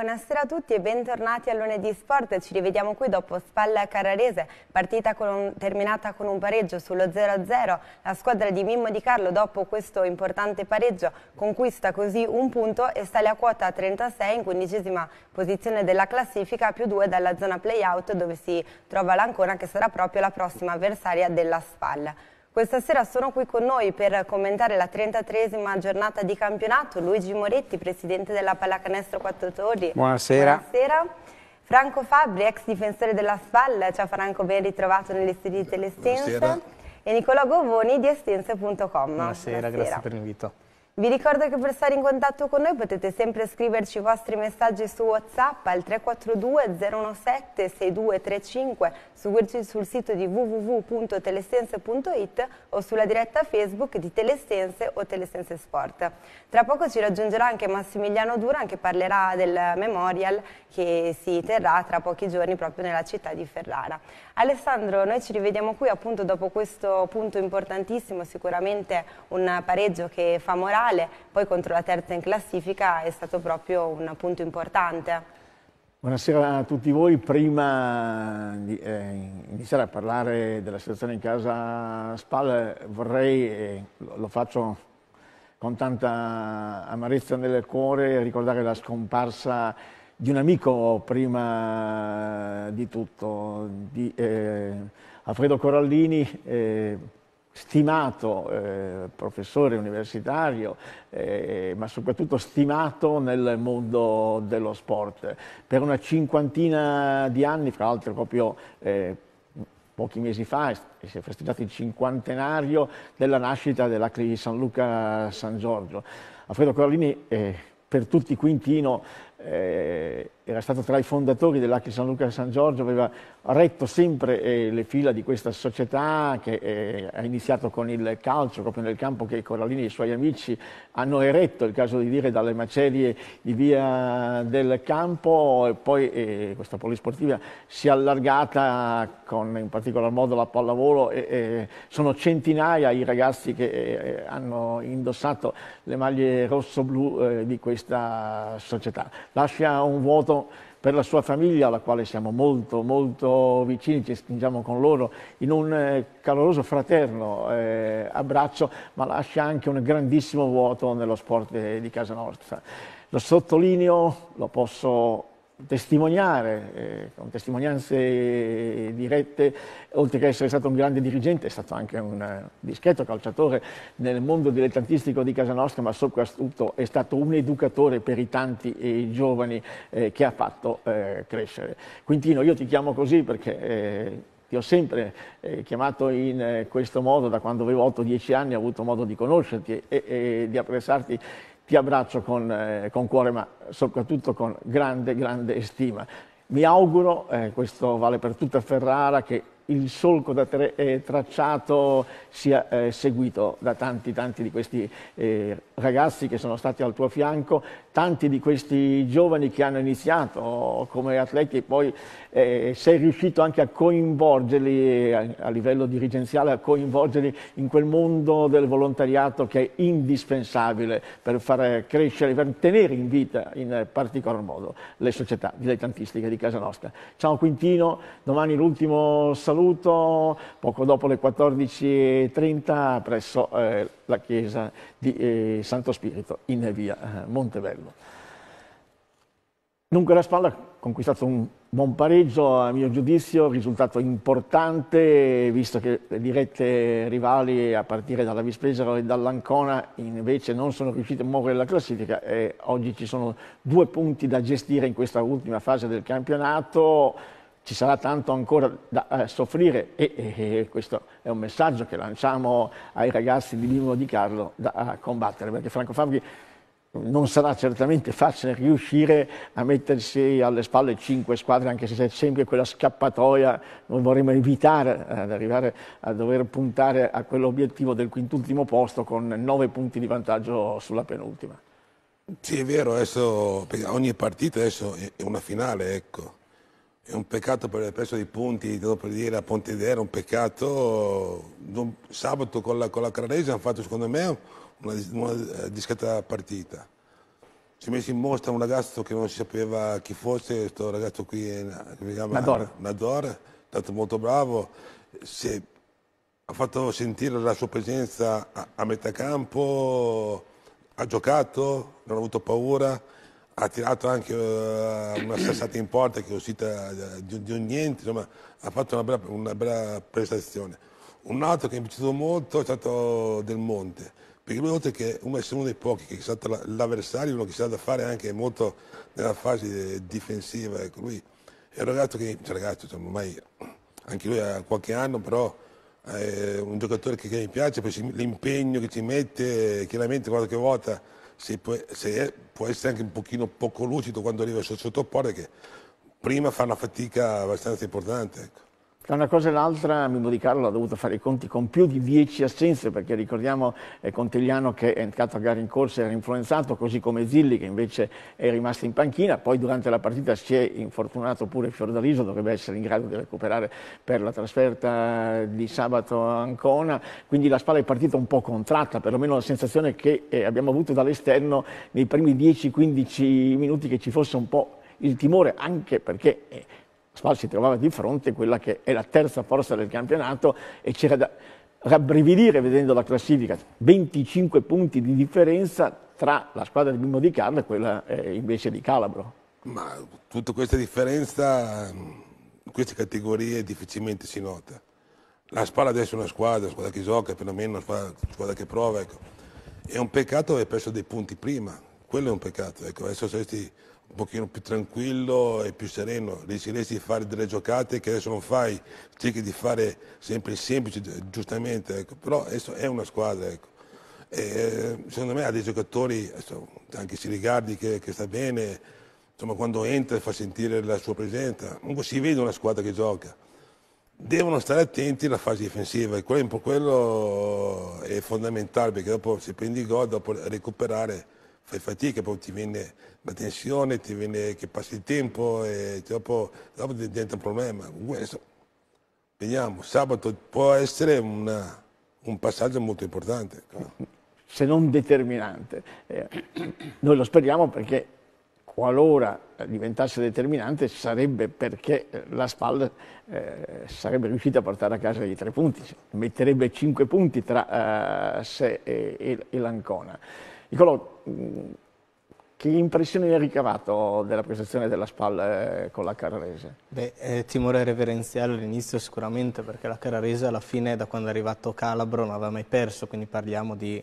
Buonasera a tutti e bentornati a Lunedì Sport. Ci rivediamo qui dopo Spalla Carrarese, partita con un, terminata con un pareggio sullo 0-0. La squadra di Mimmo Di Carlo, dopo questo importante pareggio, conquista così un punto e sale a quota 36 in quindicesima posizione della classifica, più due dalla zona play-out dove si trova l'Ancona, che sarà proprio la prossima avversaria della Spalla. Questa sera sono qui con noi per commentare la 33esima giornata di campionato Luigi Moretti, presidente della Pallacanestro Quattro Torri. Buonasera. Buonasera. Franco Fabri, ex difensore della Spalla. ciao Franco, ben ritrovato negli studi di Telestense. E Nicola Govoni di estense.com. Buonasera, Buonasera, grazie per l'invito. Vi ricordo che per stare in contatto con noi potete sempre scriverci i vostri messaggi su WhatsApp al 342 017 6235, seguirci sul sito di www.telesense.it o sulla diretta Facebook di Telesense o Telesense Sport. Tra poco ci raggiungerà anche Massimiliano Duran che parlerà del Memorial che si terrà tra pochi giorni proprio nella città di Ferrara. Alessandro, noi ci rivediamo qui appunto dopo questo punto importantissimo, sicuramente un pareggio che fa morale, poi contro la terza in classifica è stato proprio un punto importante. Buonasera a tutti voi, prima di eh, iniziare a parlare della situazione in casa SPAL vorrei, eh, lo faccio con tanta amarezza nel cuore, ricordare la scomparsa di un amico prima di tutto, di, eh, Alfredo Corallini, eh, stimato eh, professore universitario, eh, ma soprattutto stimato nel mondo dello sport. Per una cinquantina di anni, fra l'altro proprio eh, pochi mesi fa si è festeggiato il cinquantenario della nascita della San Luca San Giorgio. Alfredo Corallini, eh, per tutti Quintino, 哎。era stato tra i fondatori dell'H San Luca San Giorgio, aveva retto sempre eh, le fila di questa società che eh, ha iniziato con il calcio, proprio nel campo che Corallini e i suoi amici hanno eretto, il caso di dire, dalle macerie di via del campo e poi eh, questa polisportiva si è allargata con in particolar modo la pallavolo e, e eh, sono centinaia i ragazzi che eh, hanno indossato le maglie rosso-blu eh, di questa società. Lascia un vuoto per la sua famiglia, alla quale siamo molto, molto vicini, ci spingiamo con loro in un eh, caloroso fraterno eh, abbraccio, ma lascia anche un grandissimo vuoto nello sport di casa nostra. Lo sottolineo, lo posso testimoniare eh, con testimonianze dirette, oltre che essere stato un grande dirigente, è stato anche un eh, discreto calciatore nel mondo dilettantistico di casa nostra, ma soprattutto è stato un educatore per i tanti eh, giovani eh, che ha fatto eh, crescere. Quintino, io ti chiamo così perché eh, ti ho sempre eh, chiamato in eh, questo modo da quando avevo 8-10 anni, ho avuto modo di conoscerti e, e di apprezzarti ti abbraccio con, eh, con cuore, ma soprattutto con grande, grande stima. Mi auguro, eh, questo vale per tutta Ferrara, che il solco da tre, eh, tracciato sia eh, seguito da tanti, tanti di questi eh, ragazzi che sono stati al tuo fianco, tanti di questi giovani che hanno iniziato come atleti poi eh, sei riuscito anche a coinvolgerli a, a, livello dirigenziale, a coinvolgerli in quel mondo del volontariato che è indispensabile per far crescere, per tenere in vita in particolar modo le società dilettantistiche di casa nostra. Ciao Quintino, domani l'ultimo saluto, poco dopo le 14.30 presso eh, la chiesa di eh, Santo Spirito in via eh, Montebello. Bello. Dunque la Spalla ha conquistato un buon pareggio, a mio giudizio, risultato importante, visto che le dirette rivali a partire dalla Vispesero e dall'Ancona invece non sono riuscite a muovere la classifica e oggi ci sono due punti da gestire in questa ultima fase del campionato, ci sarà tanto ancora da eh, soffrire e, e, e, questo è un messaggio che lanciamo ai ragazzi di Limo di Carlo da combattere, perché Franco Fabri non sarà certamente facile riuscire a mettersi alle spalle cinque squadre, anche se c'è sempre quella scappatoia, noi vorremmo evitare ad eh, arrivare a dover puntare a quell'obiettivo del quintultimo posto con nove punti di vantaggio sulla penultima. Sì, è vero, adesso, ogni partita adesso è una finale, ecco. È un peccato per il prezzo dei punti, devo per dire a Pontedera, un peccato. Sabato con la, con la Carrese hanno fatto secondo me una, una eh, discreta partita. Si è messo in mostra un ragazzo che non si sapeva chi fosse, questo ragazzo qui eh, che Nador. è stato molto bravo, si, ha fatto sentire la sua presenza a, a metà campo, ha giocato, non ha avuto paura, ha tirato anche uh, una sassata in porta che è uscita di, di un niente, insomma ha fatto una bella, una bella prestazione. Un altro che mi è piaciuto molto è stato Del Monte, perché lui oltre che essere uno dei pochi che sa l'avversario, uno che sa da fare anche molto nella fase difensiva, ecco, lui è un ragazzo che, cioè ragazzo, cioè, ormai anche lui ha qualche anno, però è un giocatore che, che mi piace, l'impegno che ci mette, chiaramente qualche volta se può, se è, può, essere anche un pochino poco lucido quando arriva sotto, sotto porta, che prima fa una fatica abbastanza importante. Ecco. Tra una cosa e l'altra Mimmo Di Carlo ha dovuto fare i conti con più di 10 assenze, perché ricordiamo eh, Contigliano che è entrato a gara in corsa e era influenzato, così come Zilli che invece è rimasto in panchina, poi durante la partita si è infortunato pure Fiordaliso, dovrebbe essere in grado di recuperare per la trasferta di sabato a Ancona, quindi la spalla è partita un po' contratta, perlomeno la sensazione che eh, abbiamo avuto dall'esterno nei primi 10-15 minuti che ci fosse un po' il timore, anche perché... Eh, Spal si trovava di fronte quella che è la terza forza del campionato e c'era da rabbrividire vedendo la classifica, 25 punti di differenza tra la squadra di Mimmo Di Carlo e quella eh, invece di Calabro. Ma tutta questa differenza in queste categorie difficilmente si nota. La spalla adesso è una squadra, una squadra che gioca, perlomeno una squadra, una squadra che prova. Ecco. È un peccato aver perso dei punti prima, quello è un peccato. Ecco. Adesso saresti un pochino più tranquillo e più sereno, riesci a fare delle giocate che adesso non fai, cerchi di fare sempre il semplice, giustamente, ecco. però adesso è una squadra. Ecco. E, secondo me ha dei giocatori, anche Sirigardi che, che sta bene, insomma, quando entra fa sentire la sua presenza, comunque si vede una squadra che gioca. Devono stare attenti alla fase difensiva e quello, quello è fondamentale perché dopo se prendi il gol, dopo recuperare fai fatica, poi ti viene la tensione, ti viene che passi il tempo e dopo, dopo diventa un problema. Questo, vediamo, sabato può essere una, un passaggio molto importante. Se non determinante. Eh, noi lo speriamo perché qualora diventasse determinante sarebbe perché la Spal eh, sarebbe riuscita a portare a casa i tre punti, metterebbe cinque punti tra eh, sé e, e, e l'Ancona. Niccolò, che impressione hai ricavato della prestazione della SPAL eh, con la Carrarese? Beh, eh, timore reverenziale all'inizio sicuramente, perché la Carrarese alla fine, da quando è arrivato Calabro, non aveva mai perso, quindi parliamo di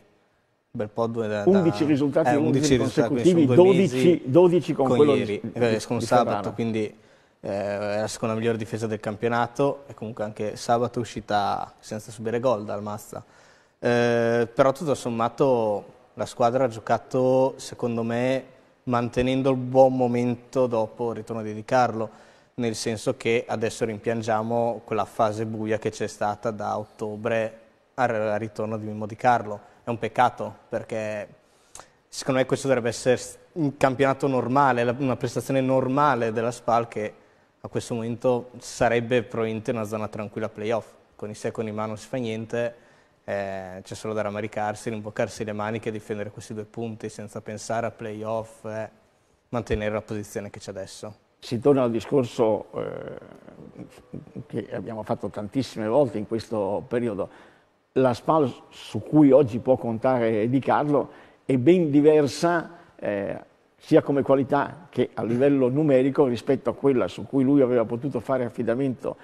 bel po' due, da, 11 risultati, eh, 11 risultati consecutivi, 12, 12, con, con quello ieri, di, eh, con di sabato, Ferrara. quindi eh, è la seconda migliore difesa del campionato e comunque anche sabato è uscita senza subire gol dal Mazza. Eh, però tutto sommato la squadra ha giocato, secondo me, mantenendo il buon momento dopo il ritorno di Di Carlo, nel senso che adesso rimpiangiamo quella fase buia che c'è stata da ottobre al ritorno di Mimmo Di Carlo. È un peccato perché secondo me questo dovrebbe essere un campionato normale, una prestazione normale della SPAL che a questo momento sarebbe probabilmente una zona tranquilla playoff. Con i secondi in mano non si fa niente, eh, c'è solo da rammaricarsi, rimboccarsi le maniche e difendere questi due punti senza pensare a playoff e eh, mantenere la posizione che c'è adesso. Si torna al discorso eh, che abbiamo fatto tantissime volte in questo periodo. La SPAL su cui oggi può contare Di Carlo è ben diversa eh, sia come qualità che a livello numerico rispetto a quella su cui lui aveva potuto fare affidamento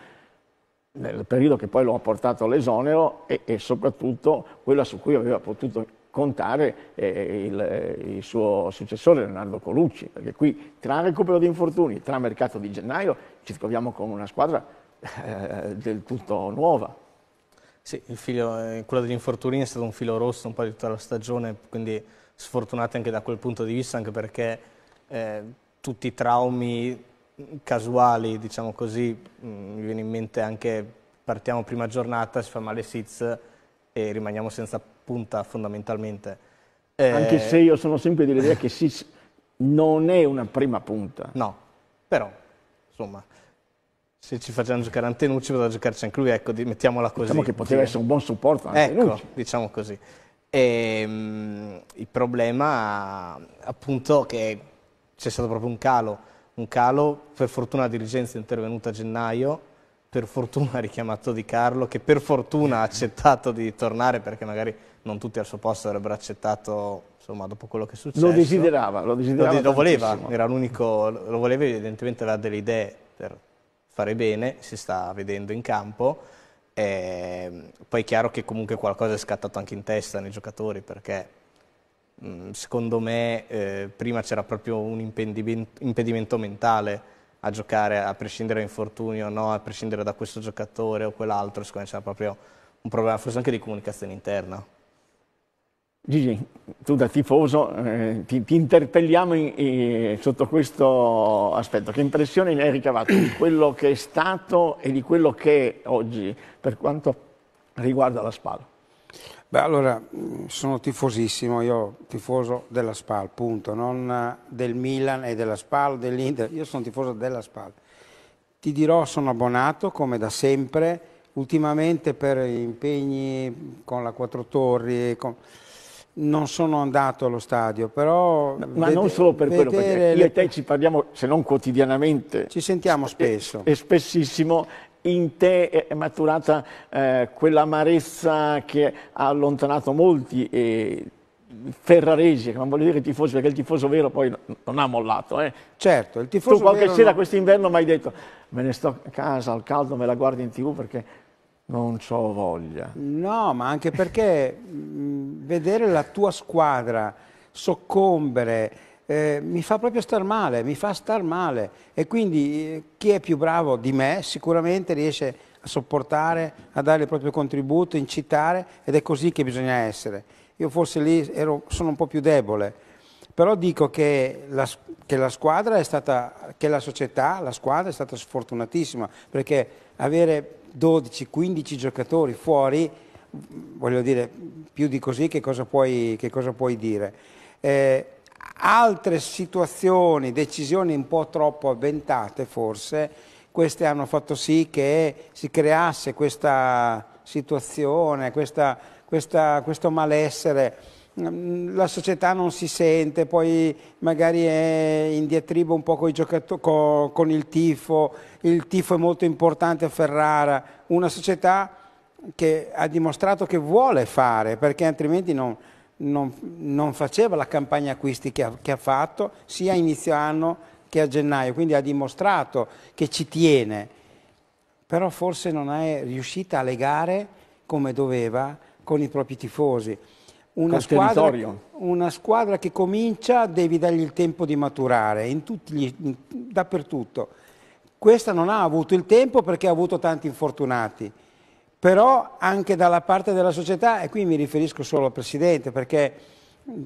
nel periodo che poi lo ha portato all'esonero e, e soprattutto quella su cui aveva potuto contare eh, il, eh, il, suo successore Leonardo Colucci, perché qui tra recupero di infortuni, tra mercato di gennaio ci troviamo con una squadra eh, del tutto nuova. Sì, filo, eh, quello degli infortuni è stato un filo rosso un po' di tutta la stagione, quindi sfortunati anche da quel punto di vista, anche perché eh, tutti i traumi casuali, diciamo così, mm, mi viene in mente anche partiamo prima giornata, si fa male Sitz e rimaniamo senza punta fondamentalmente. Eh, anche se io sono sempre dell'idea che Sitz non è una prima punta. No, però, insomma, se ci facciamo giocare Antenucci potrà giocarci anche lui, ecco, mettiamola così. Diciamo che poteva essere un buon supporto ecco, Antenucci. Ecco, diciamo così. E, ehm, mh, il problema appunto che c'è stato proprio un calo un calo, per fortuna la dirigenza è intervenuta a gennaio, per fortuna ha richiamato Di Carlo, che per fortuna ha accettato di tornare perché magari non tutti al suo posto avrebbero accettato insomma, dopo quello che è successo. Lo desiderava, lo desiderava. Lo, lo voleva, era l'unico, lo voleva, evidentemente aveva delle idee per fare bene, si sta vedendo in campo. E ehm, poi è chiaro che comunque qualcosa è scattato anche in testa nei giocatori perché Mm, secondo me eh, prima c'era proprio un impedimento mentale a giocare a prescindere da infortuni o no? a prescindere da questo giocatore o quell'altro, secondo me c'era proprio un problema forse anche di comunicazione interna. Gigi, tu da tifoso eh, ti, ti, interpelliamo in, in, eh, sotto questo aspetto. Che impressione ne hai ricavato di quello che è stato e di quello che è oggi per quanto riguarda la Spalla? Beh, allora, mm, sono tifosissimo, io tifoso della SPAL, punto, non eh, del Milan e della SPAL, dell'Inter, io sono tifoso della SPAL. Ti dirò, sono abbonato come da sempre, ultimamente per impegni con la Quattro Torri, con... non sono andato allo stadio, però... Ma non solo per quello, perché io e te ci parliamo, se non quotidianamente... Ci sentiamo spesso. E, e spessissimo, in te è maturata eh, quell'amarezza che ha allontanato molti e ferraresi, che non voglio dire tifosi, perché il tifoso vero poi non ha mollato. Eh. Certo, il tifoso tu qualche sera non... quest'inverno mi hai detto me ne sto a casa al caldo, me la guardi in tv perché non ho voglia. No, ma anche perché vedere la tua squadra soccombere eh, mi fa proprio star male, mi fa star male e quindi eh, chi è più bravo di me sicuramente riesce a sopportare, a dare il proprio contributo, incitare ed è così che bisogna essere. Io forse lì ero, sono un po' più debole, però dico che la, che la squadra è stata, che la società, la squadra è stata sfortunatissima perché avere 12-15 giocatori fuori, voglio dire, più di così che cosa puoi, che cosa puoi dire? Eh, altre situazioni, decisioni un po' troppo avventate forse, queste hanno fatto sì che si creasse questa situazione, questa, questa, questo malessere. Mm, la società non si sente, poi magari è in diatriba un po' con, con il tifo, il tifo è molto importante a Ferrara, una società che ha dimostrato che vuole fare, perché altrimenti non, non, non faceva la campagna acquisti che ha, che ha fatto sia a inizio anno che a gennaio, quindi ha dimostrato che ci tiene, però forse non è riuscita a legare come doveva con i propri tifosi. Una squadra, una squadra, che comincia devi dargli il tempo di maturare in gli, in, dappertutto. Questa non ha avuto il tempo perché ha avuto tanti infortunati però anche dalla parte della società, e qui mi riferisco solo al Presidente, perché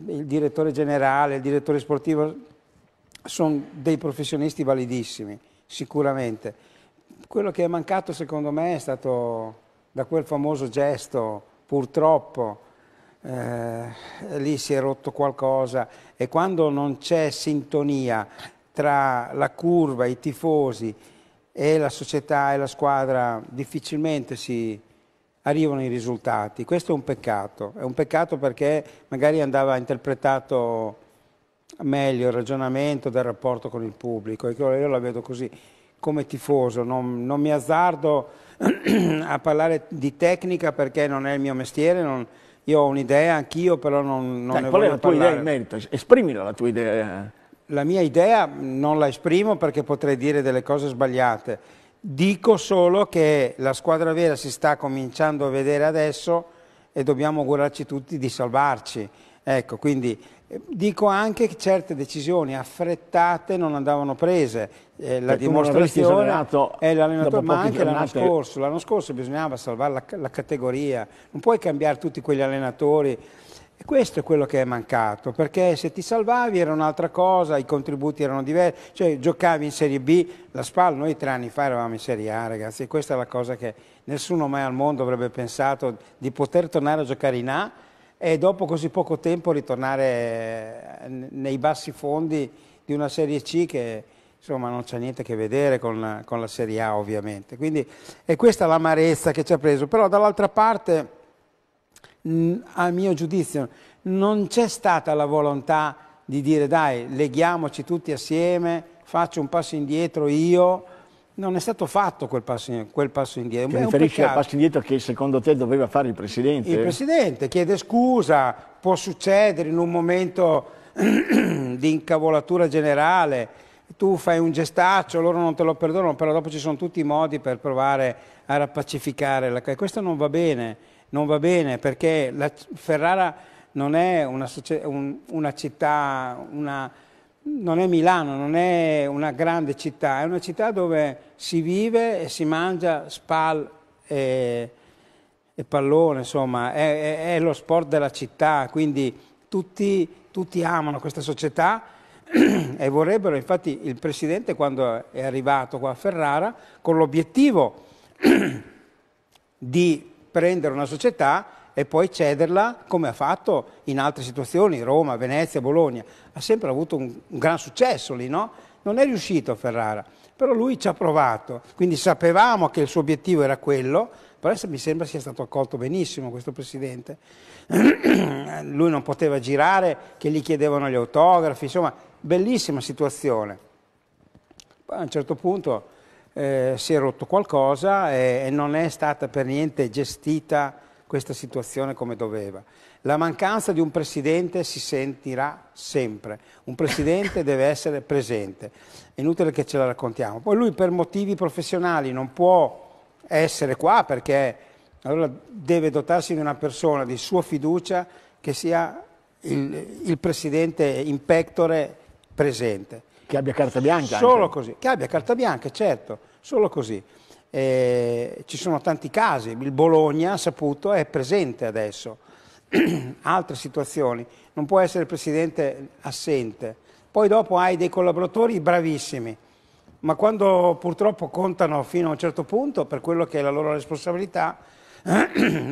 il direttore generale, il direttore sportivo sono dei professionisti validissimi, sicuramente. Quello che è mancato secondo me è stato da quel famoso gesto, purtroppo, eh, lì si è rotto qualcosa e quando non c'è sintonia tra la curva, i tifosi e la società e la squadra difficilmente si, arrivano i risultati. Questo è un peccato, è un peccato perché magari andava interpretato meglio il ragionamento del rapporto con il pubblico, io la vedo così come tifoso, non, non mi azzardo a parlare di tecnica perché non è il mio mestiere, non, io ho un'idea anch'io, però non, non Dai, ne qual è la tua parlare. idea in merito? Esprimila la tua idea. La mia idea non la esprimo perché potrei dire delle cose sbagliate Dico solo che la squadra vera si sta cominciando a vedere adesso e dobbiamo augurarci tutti di salvarci. Ecco, quindi eh, dico anche che certe decisioni affrettate non andavano prese. Eh, la cioè, dimostrazione è l'allenatore, ma anche l'anno scorso. L'anno scorso bisognava salvare la, la, categoria. Non puoi cambiare tutti quegli allenatori e questo è quello che è mancato, perché se ti salvavi era un'altra cosa, i contributi erano diversi, cioè giocavi in Serie B, la SPAL noi tre anni fa eravamo in Serie A ragazzi, e questa è la cosa che nessuno mai al mondo avrebbe pensato di poter tornare a giocare in A e dopo così poco tempo ritornare eh, nei bassi fondi di una Serie C che insomma non c'ha niente a che vedere con con la Serie A ovviamente. Quindi è questa l'amarezza che ci ha preso, però dall'altra parte a mio giudizio, non c'è stata la volontà di dire dai, leghiamoci tutti assieme, faccio un passo indietro io. Non è stato fatto quel passo, quel passo indietro. Ti riferisci al passo indietro che secondo te doveva fare il Presidente? Il Presidente chiede scusa, può succedere in un momento di incavolatura generale, tu fai un gestaccio, loro non te lo perdonano, però dopo ci sono tutti i modi per provare a rappacificare la cosa. Questo non va bene non va bene perché la, Ferrara non è una, un, una città, una, non è Milano, non è una grande città, è una città dove si vive e si mangia spal e, e pallone, insomma, è, è, è, lo sport della città, quindi tutti, tutti amano questa società e vorrebbero, infatti il Presidente quando è arrivato qua a Ferrara, con l'obiettivo di prendere una società e poi cederla come ha fatto in altre situazioni, Roma, Venezia, Bologna. Ha sempre avuto un, un gran successo lì, no? Non è riuscito Ferrara, però lui ci ha provato, quindi sapevamo che il suo obiettivo era quello, però adesso mi sembra sia stato accolto benissimo questo presidente. lui non poteva girare, che gli chiedevano gli autografi, insomma, bellissima situazione. Poi a un certo punto eh, si è rotto qualcosa e, e non è stata per niente gestita questa situazione come doveva. La mancanza di un presidente si sentirà sempre, un presidente deve essere presente, è inutile che ce la raccontiamo. Poi lui per motivi professionali non può essere qua perché allora deve dotarsi di una persona di sua fiducia che sia il, il presidente in pectore presente. Che abbia carta bianca. Solo anche. così, che abbia carta bianca, certo solo così. Eh, ci sono tanti casi, il Bologna, saputo, è presente adesso, altre situazioni, non può essere il presidente assente. Poi dopo hai dei collaboratori bravissimi, ma quando purtroppo contano fino a un certo punto per quello che è la loro responsabilità,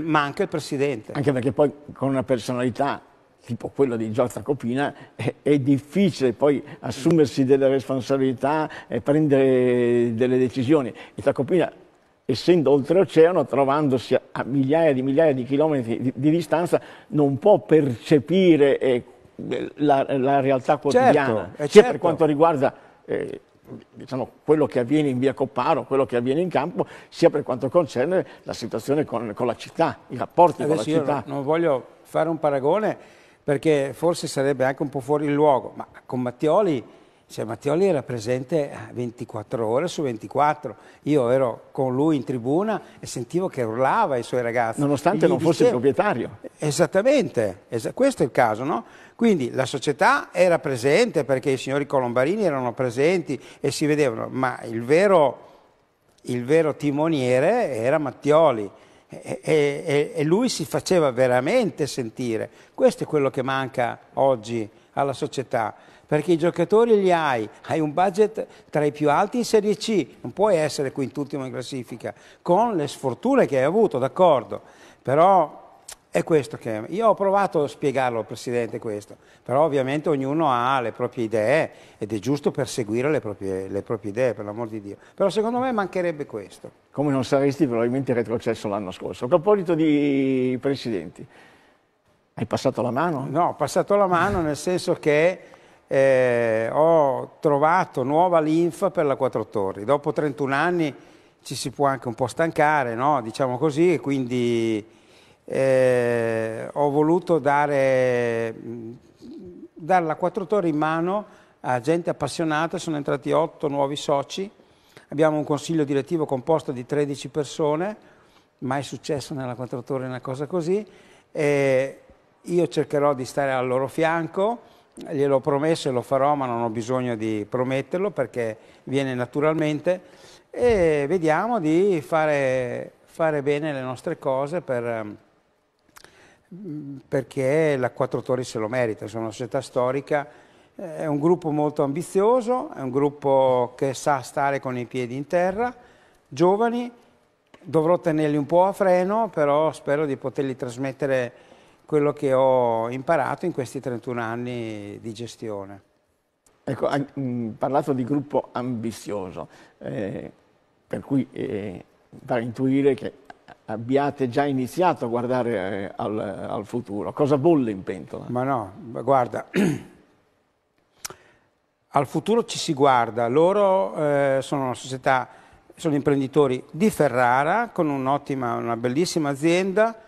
manca il presidente. Anche perché poi con una personalità tipo quello di Giorgia Copina, è, è, difficile poi assumersi delle responsabilità e prendere delle decisioni. Giorgia Copina, essendo oltreoceano, trovandosi a migliaia di migliaia di chilometri di, di distanza, non può percepire eh, la, la, realtà certo, quotidiana, eh, certo, sia certo. per quanto riguarda... Eh, Diciamo, quello che avviene in via Copparo, quello che avviene in campo, sia per quanto concerne la situazione con, con la città, i rapporti Adesso eh, con la città. Non voglio fare un paragone perché forse sarebbe anche un po' fuori luogo, ma con Mattioli, cioè Mattioli era presente 24 eh, ore su 24, io ero con lui in tribuna e sentivo che urlava i suoi ragazzi. Nonostante non fosse dicevo, il proprietario. Esattamente, es- questo è il caso, no? Quindi la società era presente perché i signori Colombarini erano presenti e si vedevano, ma il vero, il vero timoniere era Mattioli e, e, e lui si faceva veramente sentire. Questo è quello che manca oggi alla società, perché i giocatori li hai, hai un budget tra i più alti in Serie C, non puoi essere quintultimo in classifica, con le sfortune che hai avuto, d'accordo, però è questo che io ho provato a spiegarlo al Presidente questo, però ovviamente ognuno ha le proprie idee ed è giusto perseguire le proprie, le proprie idee, per l'amor di Dio. Però secondo me mancherebbe questo. Come non saresti probabilmente retrocesso l'anno scorso. A proposito di Presidenti, hai passato la mano? No, ho passato la mano nel senso che eh, ho trovato nuova linfa per la Quattro Torri. Dopo 31 anni ci si può anche un po' stancare, no? diciamo così, e quindi eh, ho voluto dare, dare la Quattro Torri in mano a gente appassionata, sono entrati otto nuovi soci, abbiamo un consiglio direttivo composto di 13 persone, mai successo nella Quattro Torri una cosa così, eh, io cercherò di stare al loro fianco, gliel'ho promesso e lo farò, ma non ho bisogno di prometterlo perché viene naturalmente e vediamo di fare, fare bene le nostre cose per perché la Quattro Torri se lo merita, sono una società storica, eh, è un gruppo molto ambizioso, è un gruppo che sa stare con i piedi in terra, giovani, dovrò tenerli un po' a freno, però spero di poterli trasmettere quello che ho imparato in questi 31 anni di gestione. Ecco, parlato di gruppo ambizioso, eh, per cui eh, da intuire che abbiate già iniziato a guardare eh, al, al futuro. Cosa bolle in pentola? Ma no, guarda, al futuro ci si guarda. Loro eh, sono una società, sono imprenditori di Ferrara con un'ottima, una bellissima azienda.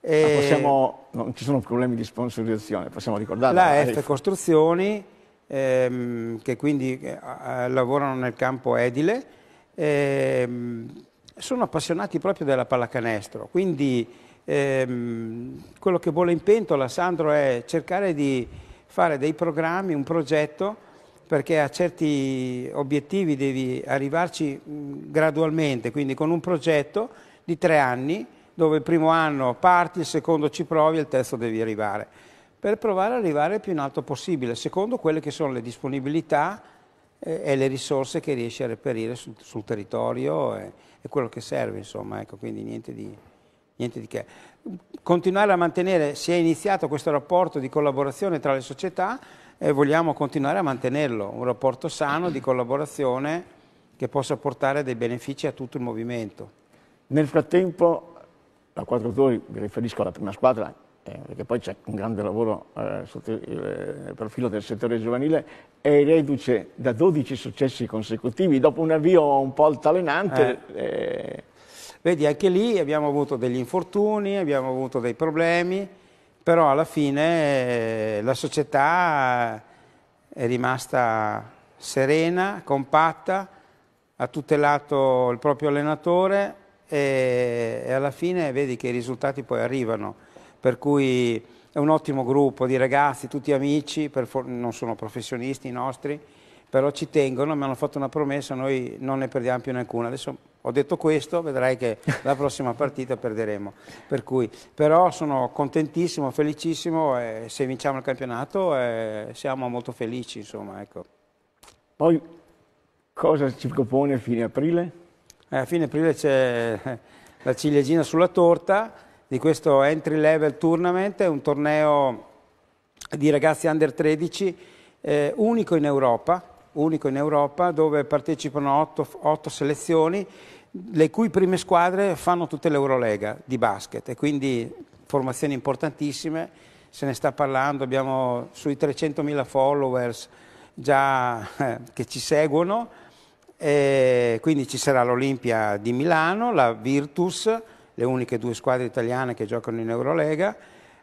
E... Possiamo, non ci sono problemi di sponsorizzazione, possiamo ricordare. La F Costruzioni, ehm, che quindi eh, lavorano nel campo edile. Ehm, sono appassionati proprio della pallacanestro, quindi ehm, quello che vuole in pentola Sandro è cercare di fare dei programmi, un progetto, perché a certi obiettivi devi arrivarci gradualmente, quindi con un progetto di tre anni, dove il primo anno parti, il secondo ci provi e il terzo devi arrivare, per provare ad arrivare il più in alto possibile, secondo quelle che sono le disponibilità, e le risorse che riesce a reperire sul, sul territorio e, e, quello che serve, insomma, ecco, quindi niente di, niente di che. Continuare a mantenere, si è iniziato questo rapporto di collaborazione tra le società e vogliamo continuare a mantenerlo, un rapporto sano di collaborazione che possa portare dei benefici a tutto il movimento. Nel frattempo la 4-2, mi riferisco alla prima squadra, perché poi c'è un grande lavoro eh, sotto il eh, profilo del settore giovanile, è reduce da 12 successi consecutivi, dopo un avvio un po' altalenante. Eh. eh. Vedi, anche lì abbiamo avuto degli infortuni, abbiamo avuto dei problemi, però alla fine eh, la società è rimasta serena, compatta, ha tutelato il proprio allenatore e, e alla fine vedi che i risultati poi arrivano per cui è un ottimo gruppo di ragazzi, tutti amici, non sono professionisti i nostri, però ci tengono, mi hanno fatto una promessa, noi non ne perdiamo più alcuna. Adesso ho detto questo, vedrai che la prossima partita perderemo. Per cui, però sono contentissimo, felicissimo e se vinciamo il campionato e eh, siamo molto felici. Insomma, ecco. Poi cosa ci propone a fine aprile? Eh, a fine aprile c'è la ciliegina sulla torta di questo entry level tournament, è un torneo di ragazzi under 13 eh, unico, in Europa, unico in Europa, dove partecipano 8 selezioni le cui prime squadre fanno tutte l'Eurolega di basket e quindi formazioni importantissime, se ne sta parlando, abbiamo sui 300.000 followers già eh, che ci seguono, e quindi ci sarà l'Olimpia di Milano, la Virtus, le uniche due squadre italiane che giocano in Eurolega,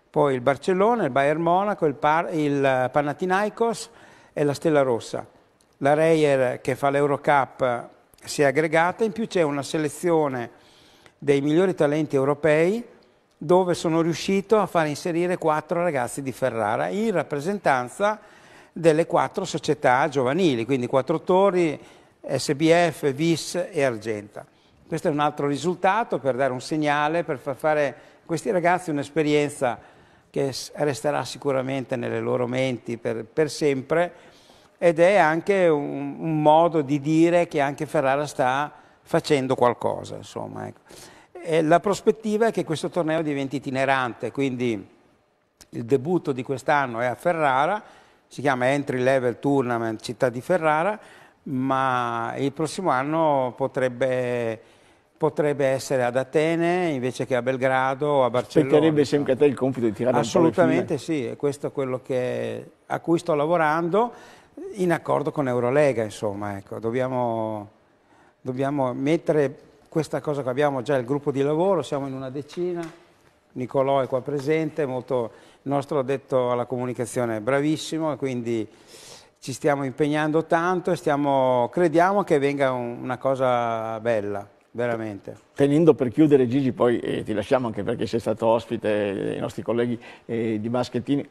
poi il Barcellona, il Bayern Monaco, il, Par- il eh, Panathinaikos e la Stella Rossa. La Reyer che fa l'Eurocup eh, si è aggregata, in più c'è una selezione dei migliori talenti europei dove sono riuscito a far inserire quattro ragazzi di Ferrara in rappresentanza delle quattro società giovanili, quindi Quattro Torri, SBF, VIS e Argenta. Questo è un altro risultato per dare un segnale, per far fare a questi ragazzi un'esperienza che resterà sicuramente nelle loro menti per, per sempre ed è anche un, un, modo di dire che anche Ferrara sta facendo qualcosa. Insomma, ecco. la prospettiva è che questo torneo diventi itinerante, quindi il debutto di quest'anno è a Ferrara, si chiama Entry Level Tournament Città di Ferrara, ma il prossimo anno potrebbe potrebbe essere ad Atene invece che a Belgrado o a Barcellona. Spetterebbe sempre a te il compito di tirare Assolutamente sì, e questo è quello che, a cui sto lavorando in accordo con Eurolega, insomma, ecco. dobbiamo, dobbiamo mettere questa cosa che abbiamo già il gruppo di lavoro, siamo in una decina, Nicolò è qua presente, molto, il nostro addetto alla comunicazione bravissimo e quindi ci stiamo impegnando tanto e stiamo, crediamo che venga un, una cosa bella. Veramente. Tenendo per chiudere Gigi, poi eh, ti lasciamo anche perché sei stato ospite dei eh, nostri colleghi eh, di Baschettini,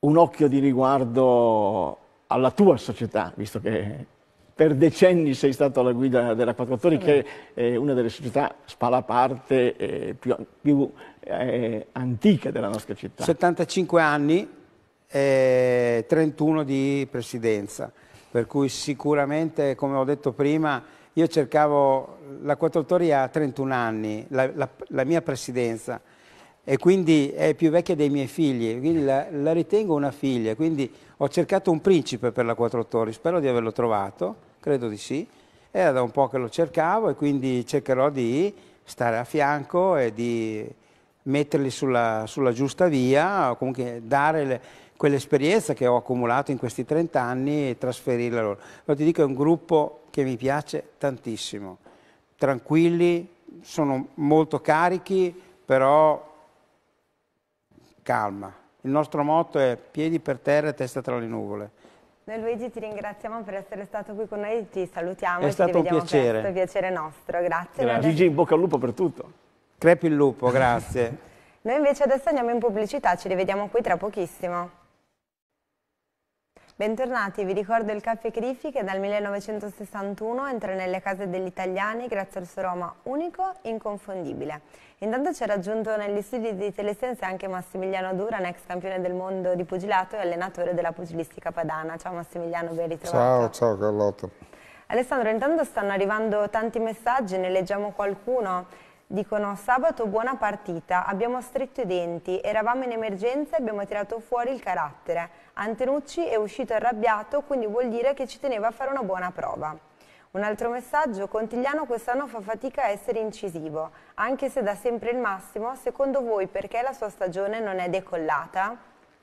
un occhio di riguardo alla tua società, visto che per decenni sei stato alla guida della Quattrottori, che è eh, una delle società spalaparte eh, più, più antiche della nostra città. 75 anni e 31 di presidenza, per cui sicuramente, come ho detto prima, io cercavo la Quattrottoria a 31 anni, la, la, la, mia presidenza, e quindi è più vecchia dei miei figli, quindi la, la ritengo una figlia, quindi ho cercato un principe per la Quattrottoria, spero di averlo trovato, credo di sì, era da un po' che lo cercavo e quindi cercherò di stare a fianco e di metterli sulla, sulla giusta via, o comunque dare le, quell'esperienza che ho accumulato in questi 30 anni e trasferirla loro. Lo ti dico, è un gruppo che mi piace tantissimo, tranquilli, sono molto carichi, però calma. Il nostro motto è piedi per terra e testa tra le nuvole. Noi Luigi ti ringraziamo per essere stato qui con noi, ti salutiamo è e stato ci un piacere. presto, è piacere nostro, grazie. grazie. Gigi in bocca al lupo per tutto. Crepi il lupo, grazie. noi invece adesso andiamo in pubblicità, ci rivediamo qui tra pochissimo. Bentornati, vi ricordo il Caffè Crifi che dal 1961 entra nelle case degli italiani grazie al suo Roma unico e inconfondibile. Intanto ci ha raggiunto negli studi di Telesense anche Massimiliano Duran, ex campione del mondo di pugilato e allenatore della pugilistica padana. Ciao Massimiliano, ben ritrovato. Ciao, ciao Carlotta. Alessandro, intanto stanno arrivando tanti messaggi, ne leggiamo qualcuno. Dicono sabato buona partita, abbiamo stretto i denti, eravamo in emergenza e abbiamo tirato fuori il carattere. Antenucci è uscito arrabbiato, quindi vuol dire che ci teneva a fare una buona prova. Un altro messaggio, Contigliano quest'anno fa fatica a essere incisivo, anche se dà sempre il massimo, secondo voi perché la sua stagione non è decollata?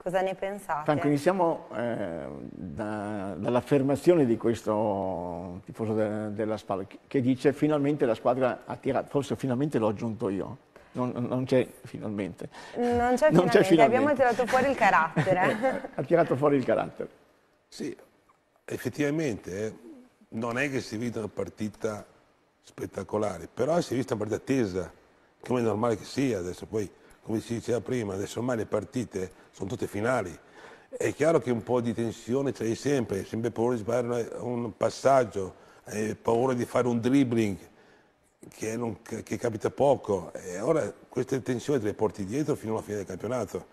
Cosa ne pensate? Franco, iniziamo eh, da, dall'affermazione di questo tifoso de, della Spal che dice finalmente la squadra ha tirato, forse finalmente l'ho aggiunto io. Non, non c'è finalmente. Non c'è finalmente. finalmente. abbiamo tirato fuori il carattere. Eh, eh, ha tirato fuori il carattere. Sì, effettivamente eh, non è che si è vista una partita spettacolare, però si è vista una partita tesa, come è normale che sia, adesso poi come si diceva prima, adesso ormai le partite sono tutte finali. È chiaro che un po' di tensione c'è sempre, sempre paura di sbagliare un passaggio, paura di fare un dribbling che, non, che capita poco. E ora queste tensioni te le porti dietro fino alla fine del campionato.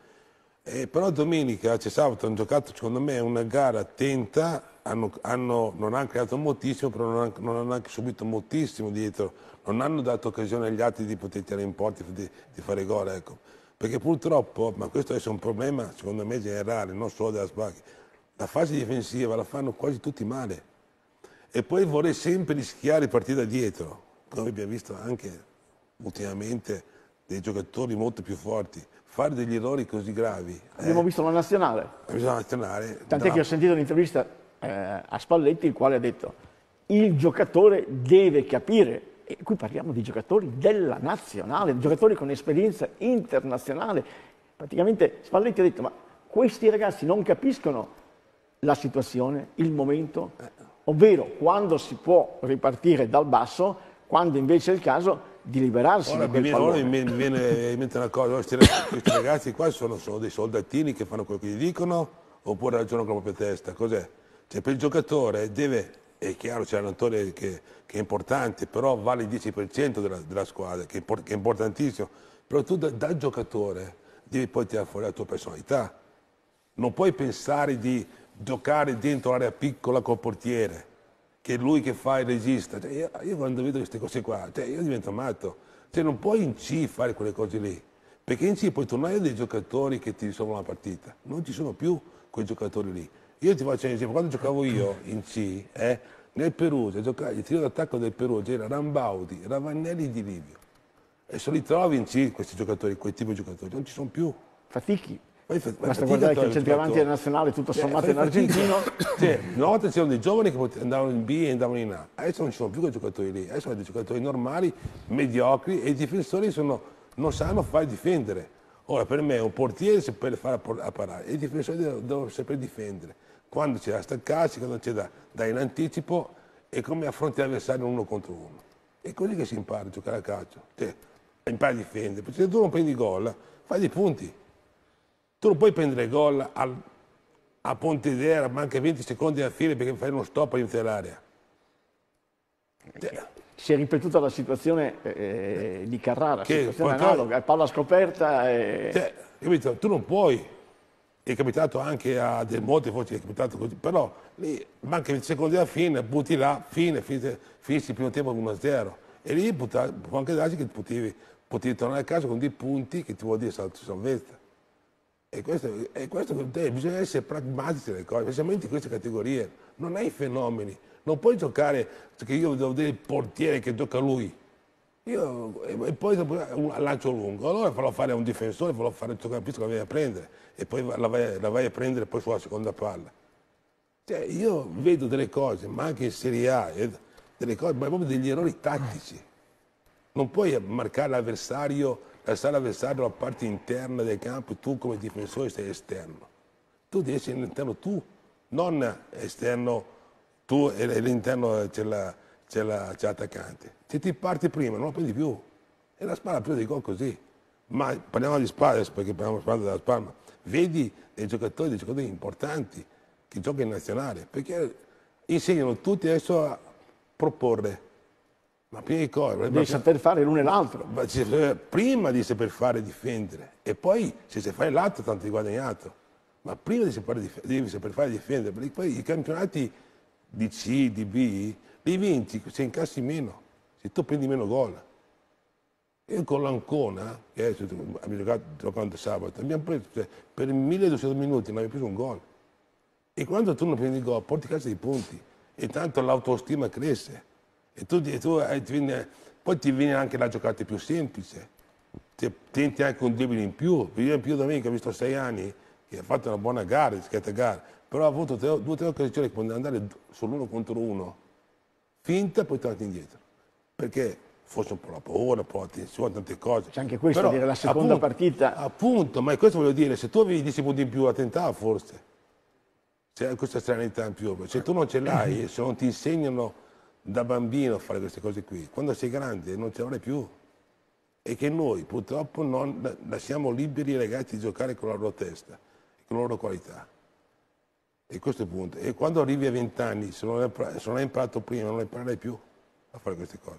E però domenica c'è sabato hanno giocato secondo me una gara attenta, hanno, hanno, non hanno creato moltissimo, però non hanno, non hanno anche subito moltissimo dietro non hanno dato occasione agli altri di poter tirare in porta, di, di fare gol. Ecco. Perché purtroppo, ma questo è un problema secondo me generale, non solo della Sbacchi, la fase difensiva la fanno quasi tutti male. E poi vorrei sempre rischiare di partire da dietro, come abbiamo visto anche ultimamente dei giocatori molto più forti fare degli errori così gravi. Eh. Abbiamo eh. visto la nazionale. Abbiamo visto la nazionale. Tant'è no. che ho sentito un'intervista eh, a Spalletti il quale ha detto il giocatore deve capire e qui parliamo di giocatori della nazionale, di giocatori con esperienza internazionale. Praticamente Spalletti ha detto, ma questi ragazzi non capiscono la situazione, il momento, ovvero quando si può ripartire dal basso, quando invece è il caso di liberarsi ora, di quel pallone. mi viene in mente una cosa, questi ragazzi qua sono, sono, dei soldatini che fanno quello che gli dicono oppure ragionano con la propria testa, cos'è? Cioè per il giocatore deve è chiaro c'è un Antone che, che, è importante, però vale il 10% della, della squadra, che, che, è importantissimo. Però tu da, da giocatore devi poi tirare fuori la tua personalità. Non puoi pensare di giocare dentro l'area piccola col portiere, che è lui che fa il regista. Cioè, io, io, quando vedo queste cose qua, cioè, io divento matto. Cioè, non puoi in C fare quelle cose lì, perché in C puoi tornare dei giocatori che ti risolvono la partita. Non ci sono più quei giocatori lì. Io ti faccio un esempio, quando giocavo io in C, eh, nel Perù, giocai, il tiro d'attacco del Perù c'era Rambaudi, Ravanelli di Livio. E se li trovi in C questi giocatori, quei tipi di giocatori, non ci sono più. Fatichi. Basta guardare che il centravanti della nazionale tutto eh, sommato cioè, in argentino. Cioè, una volta c'erano dei giovani che andavano in B e andavano in A, adesso non ci sono più quei giocatori lì, adesso sono dei giocatori normali, mediocri e i difensori sono, non sanno far difendere. Ora per me un portiere si può fare a parare, i difensori devono, devono sempre difendere quando c'è da staccarsi, quando c'è da, da in anticipo e come affronti l'avversario uno contro uno. È così che si impara a giocare a calcio. Cioè, impari a difendere, perché se tu non prendi gol, fai dei punti. Tu non puoi prendere gol al, a Pontedera, manca 20 secondi alla fine perché fai uno stop all'inizio dell'area. Cioè, si è ripetuta la situazione eh, eh di Carrara, la situazione analoga, palla scoperta. E... Cioè, capito? Tu non puoi è capitato anche a del Monte, forse è capitato così, però lì manca il secondo della fine, butti là, fine, fissi, fissi il primo tempo con 1-0 e lì butta, può anche darsi che potevi, potevi tornare a casa con dei punti che ti vuol dire salto salvezza. E questo, e questo bisogna essere pragmatici nelle cose, specialmente in queste categorie, non hai fenomeni, non puoi giocare, perché io devo dire il portiere che tocca lui, io, e poi eh, un lancio lungo, allora farò fare a un difensore, farò fare un campista che la vai a prendere e poi la vai, la vai a prendere poi sulla seconda palla. Cioè, io vedo delle cose, ma anche in Serie A, eh, delle cose, ma proprio degli errori tattici. Non puoi marcare l'avversario, lasciare l'avversario alla parte interna del campo, e tu come difensore sei esterno. Tu devi essere all'interno tu, non esterno tu e all'interno c'è la c'è, l'attaccante. Se ti parti prima non lo prendi più. E la Spalla ha preso i gol così. Ma parliamo di Spalla, perché parliamo di Spalla della spalla. Vedi dei giocatori, dei giocatori importanti che giocano in nazionale, perché insegnano tutti adesso a proporre. Ma prima di cosa? Devi saper fare l'uno e l'altro. Prima di saper fare difendere e poi se sai fare l'altro tanto hai guadagnato. Ma prima di saper, devi saper fare difendere, perché poi i campionati di C, di B li vinci se incassi meno, se tu prendi meno gol. Io con l'Ancona, che è, abbiamo giocato giocando sabato, abbiamo preso cioè, per 1200 minuti, non abbiamo preso un gol. E quando tu non prendi gol, porti casa dei punti. E tanto l'autostima cresce. E tu, e tu eh, ti viene, poi ti viene anche la giocata più semplice. Ti, tenti anche un debole in più. Io in più domenica me che ho visto sei anni, che ha fatto una buona gara, di gara, però ha avuto due o tre occasioni che potevano andare solo uno contro uno finta, poi tornati indietro. Perché forse un po' la paura, un po' la tensione, tante cose. C'è anche questo, Però, dire la seconda appunto, partita. Appunto, ma questo voglio dire, se tu avevi 10 punti in più la tentava forse. C'è questa stranità in più. Se tu non ce l'hai, se non ti insegnano da bambino a fare queste cose qui, quando sei grande non ce l'avrai più. E che noi purtroppo non lasciamo liberi i ragazzi di giocare con la loro testa, con la loro qualità. E questo è il punto. E quando arrivi a 20 anni, se non, hai, se non hai imparato prima, non imparerai più a fare queste cose.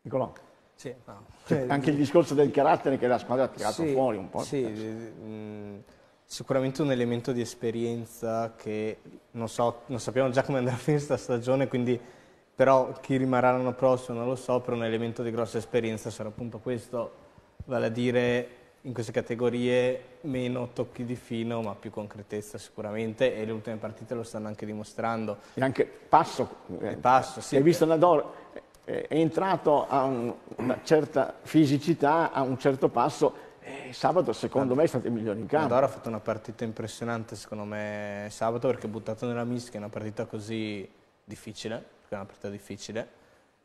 Nicolò. Sì, no. cioè, anche il discorso del carattere che la squadra ha tirato sì, fuori un po'. Sì, mh, mm, sicuramente un elemento di esperienza che non, so, non sappiamo già come andrà a finire questa stagione, quindi però chi rimarrà l'anno prossimo non lo so, però un elemento di grossa esperienza sarà appunto questo, vale a dire in queste categorie meno tocchi di fino ma più concretezza sicuramente e le ultime partite lo stanno anche dimostrando. E anche passo. Eh, e passo, sì. Hai visto Nador, eh, è entrato a un, una certa fisicità, a un certo passo e sabato secondo me è stato il migliore in campo. Nador ha fatto una partita impressionante secondo me sabato perché buttato nella mischia, una partita così difficile, perché è una partita difficile.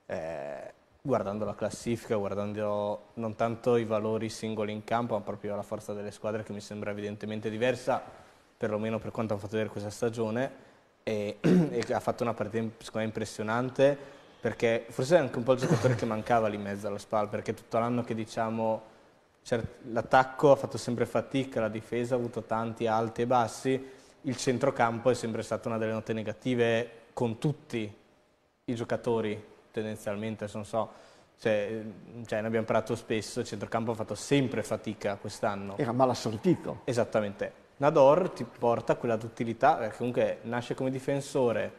Eh, guardando la classifica, guardando non tanto i valori singoli in campo, ma proprio la forza delle squadre che mi sembra evidentemente diversa, perlomeno per quanto hanno fatto vedere questa stagione, e, e ha fatto una partita impressionante, perché forse è anche un po' il giocatore che mancava lì in mezzo alla SPAL, perché tutto l'anno che diciamo l'attacco ha fatto sempre fatica, la difesa ha avuto tanti alti e bassi, il centrocampo è sempre stata una delle note negative con tutti i giocatori tendenzialmente, non so, cioè, ehm, cioè, ne abbiamo parlato spesso, il centrocampo ha fatto sempre fatica quest'anno. Era mal assortito. Esattamente. Nador ti porta quella duttilità, perché comunque nasce come difensore,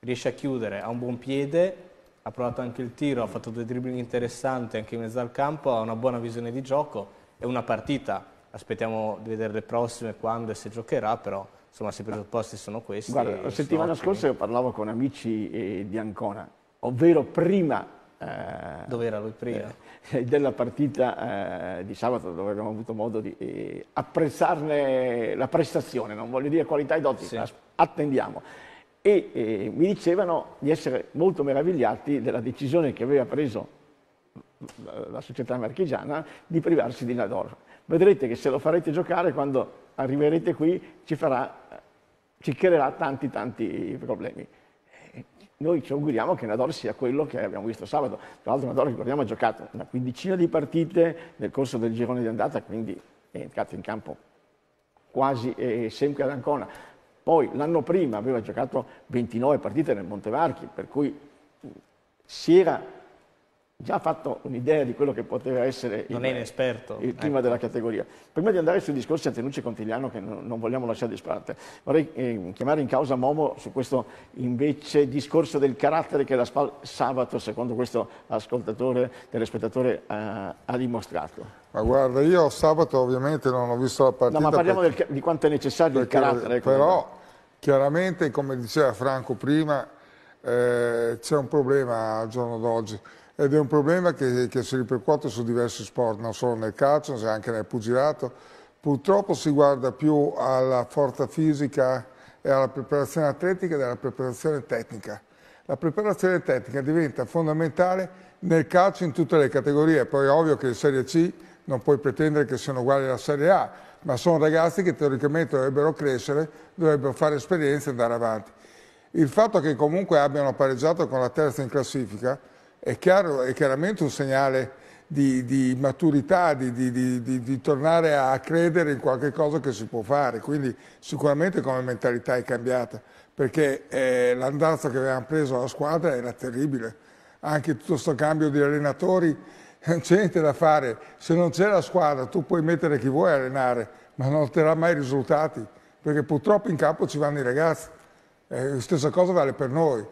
riesce a chiudere, ha un buon piede, ha provato anche il tiro, ha fatto due dribbling interessanti anche in mezzo al campo, ha una buona visione di gioco, è una partita, aspettiamo di vedere le prossime, quando e se giocherà, però insomma se i presupposti sono questi... Guarda, la settimana scorsa io parlavo con amici eh, di Ancona, ovvero prima... Eh, Dove era lui prima? Eh, della partita eh, di sabato dove abbiamo avuto modo di eh, apprezzarne la prestazione, non voglio dire qualità e doti, sì. attendiamo. E eh, mi dicevano di essere molto meravigliati della decisione che aveva preso eh, la società marchigiana di privarsi di Nador. Vedrete che se lo farete giocare quando arriverete qui ci, farà, ci creerà tanti tanti problemi noi ci auguriamo che Nador sia quello che abbiamo visto sabato. Tra l'altro Nador, ricordiamo, ha giocato una quindicina di partite nel corso del girone di andata, quindi è entrato in campo quasi eh, sempre ad Ancona. Poi l'anno prima aveva giocato 29 partite nel Montevarchi, per cui si era già fatto un'idea di quello che poteva essere il, il clima ecco. della categoria. Prima di andare sui discorsi Antenucci e Contigliano, che non, non vogliamo lasciare di sparte, vorrei eh, chiamare in causa Momo su questo invece discorso del carattere che la SPAL sabato, secondo questo ascoltatore, telespettatore, ha, ha dimostrato. Ma guarda, io sabato ovviamente non ho visto la partita. No, ma parliamo perché, del, di quanto è necessario perché, il carattere. Però, chiaramente, come diceva Franco prima, eh, c'è un problema al giorno d'oggi ed è un problema che, che si ripercuote su diversi sport, non solo nel calcio, ma anche nel pugilato. Purtroppo si guarda più alla forza fisica e alla preparazione atletica della preparazione tecnica. La preparazione tecnica diventa fondamentale nel calcio in tutte le categorie, poi è ovvio che in Serie C non puoi pretendere che siano uguali alla Serie A, ma sono ragazzi che teoricamente dovrebbero crescere, dovrebbero fare esperienza e andare avanti. Il fatto che comunque abbiano pareggiato con la terza in classifica è, chiaro, è chiaramente un segnale di, di maturità, di, di, di, tornare a credere in qualche cosa che si può fare. Quindi sicuramente come mentalità è cambiata, perché eh, l'andazza che avevamo preso la squadra era terribile. Anche tutto questo cambio di allenatori non eh, c'è niente da fare. Se non c'è la squadra tu puoi mettere chi vuoi a allenare, ma non otterrà mai risultati, perché purtroppo in campo ci vanno i ragazzi. Eh, stessa cosa vale per noi.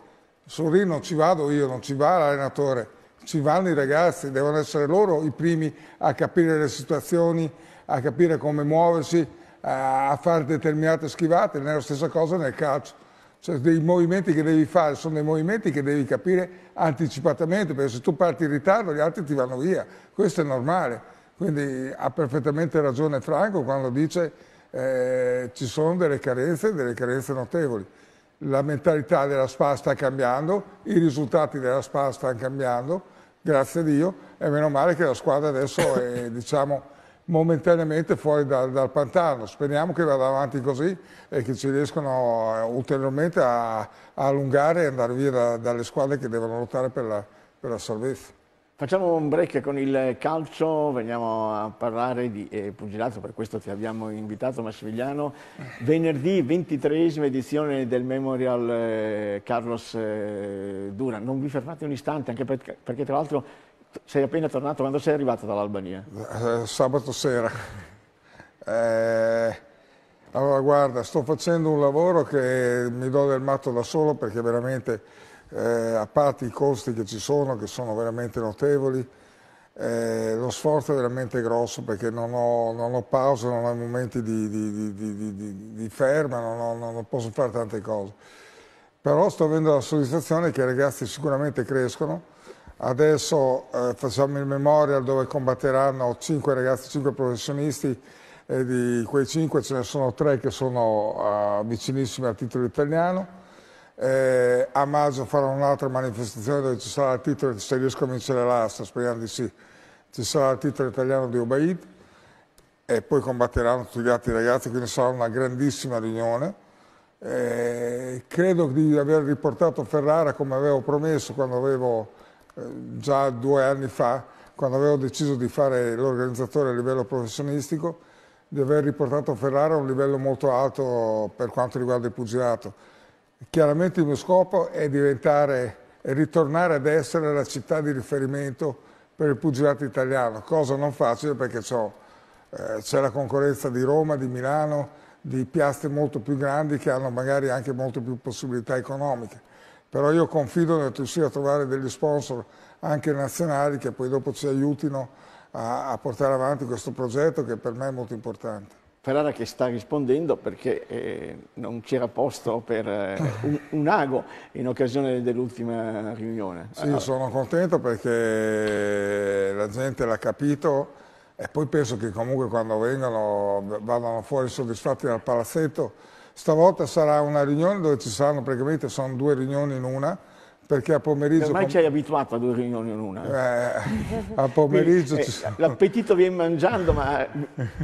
Sono lì non ci vado io, non ci va l'allenatore, ci vanno i ragazzi, devono essere loro i primi a capire le situazioni, a capire come muoversi, a fare determinate schivate, non è la stessa cosa nel calcio. Cioè dei movimenti che devi fare sono dei movimenti che devi capire anticipatamente, perché se tu parti in ritardo gli altri ti vanno via, questo è normale. Quindi ha perfettamente ragione Franco quando dice eh, ci sono delle carenze, delle carenze notevoli la mentalità della SPA sta cambiando, i risultati della SPA stanno cambiando, grazie a Dio, e meno male che la squadra adesso è, diciamo, momentaneamente fuori dal, dal, pantano. Speriamo che vada avanti così e che ci riescano eh, ulteriormente a, a allungare e andare via da, dalle squadre che devono lottare per la, per la salvezza. Facciamo un break con il calcio, veniamo a parlare di eh, pugilato, per questo ti abbiamo invitato Massimiliano. Venerdì 23 edizione del Memorial eh, Carlos eh, Dura. Non vi fermate un istante, anche perché, perché tra l'altro sei appena tornato, quando sei arrivato dall'Albania? Eh, sabato sera. Eh, allora guarda, sto facendo un lavoro che mi do del matto da solo perché veramente eh, a parte i costi che ci sono, che sono veramente notevoli, eh, lo sforzo è veramente grosso perché non ho, non ho pause, non ho momenti di, di, di, di ferma, non, ho, non, posso fare tante cose. Però sto avendo la soddisfazione che i ragazzi sicuramente crescono. Adesso eh, facciamo il memorial dove combatteranno 5 ragazzi, 5 professionisti e di quei 5 ce ne sono 3 che sono uh, vicinissimi al titolo italiano eh, a maggio farò un'altra manifestazione dove ci sarà il titolo, se riesco a vincere l'asta, speriamo di sì, ci sarà il titolo italiano di Obaid e poi combatteranno tutti gli altri ragazzi, quindi sarà una grandissima riunione. Eh, credo di aver riportato Ferrara come avevo promesso quando avevo, eh, già due anni fa, quando avevo deciso di fare l'organizzatore a livello professionistico, di aver riportato Ferrara a un livello molto alto per quanto riguarda il pugilato Chiaramente il mio scopo è diventare e ritornare ad essere la città di riferimento per il pugilato italiano, cosa non facile perché eh, c'è eh, la concorrenza di Roma, di Milano, di piastre molto più grandi che hanno magari anche molte più possibilità economiche. Però io confido nel riuscire a trovare degli sponsor anche nazionali che poi dopo ci aiutino a, a portare avanti questo progetto che per me è molto importante. Ferrara che sta rispondendo perché eh, non c'era posto per eh, un, un, ago in occasione dell'ultima riunione. Sì, allora. sono contento perché la gente l'ha capito e poi penso che comunque quando vengano, vadano fuori soddisfatti dal palazzetto. Stavolta sarà una riunione dove ci saranno praticamente sono due riunioni in una, perché a pomeriggio... Ormai ci hai abituato a due riunioni in una. Eh, a pomeriggio... Eh, L'appetito viene mangiando, ma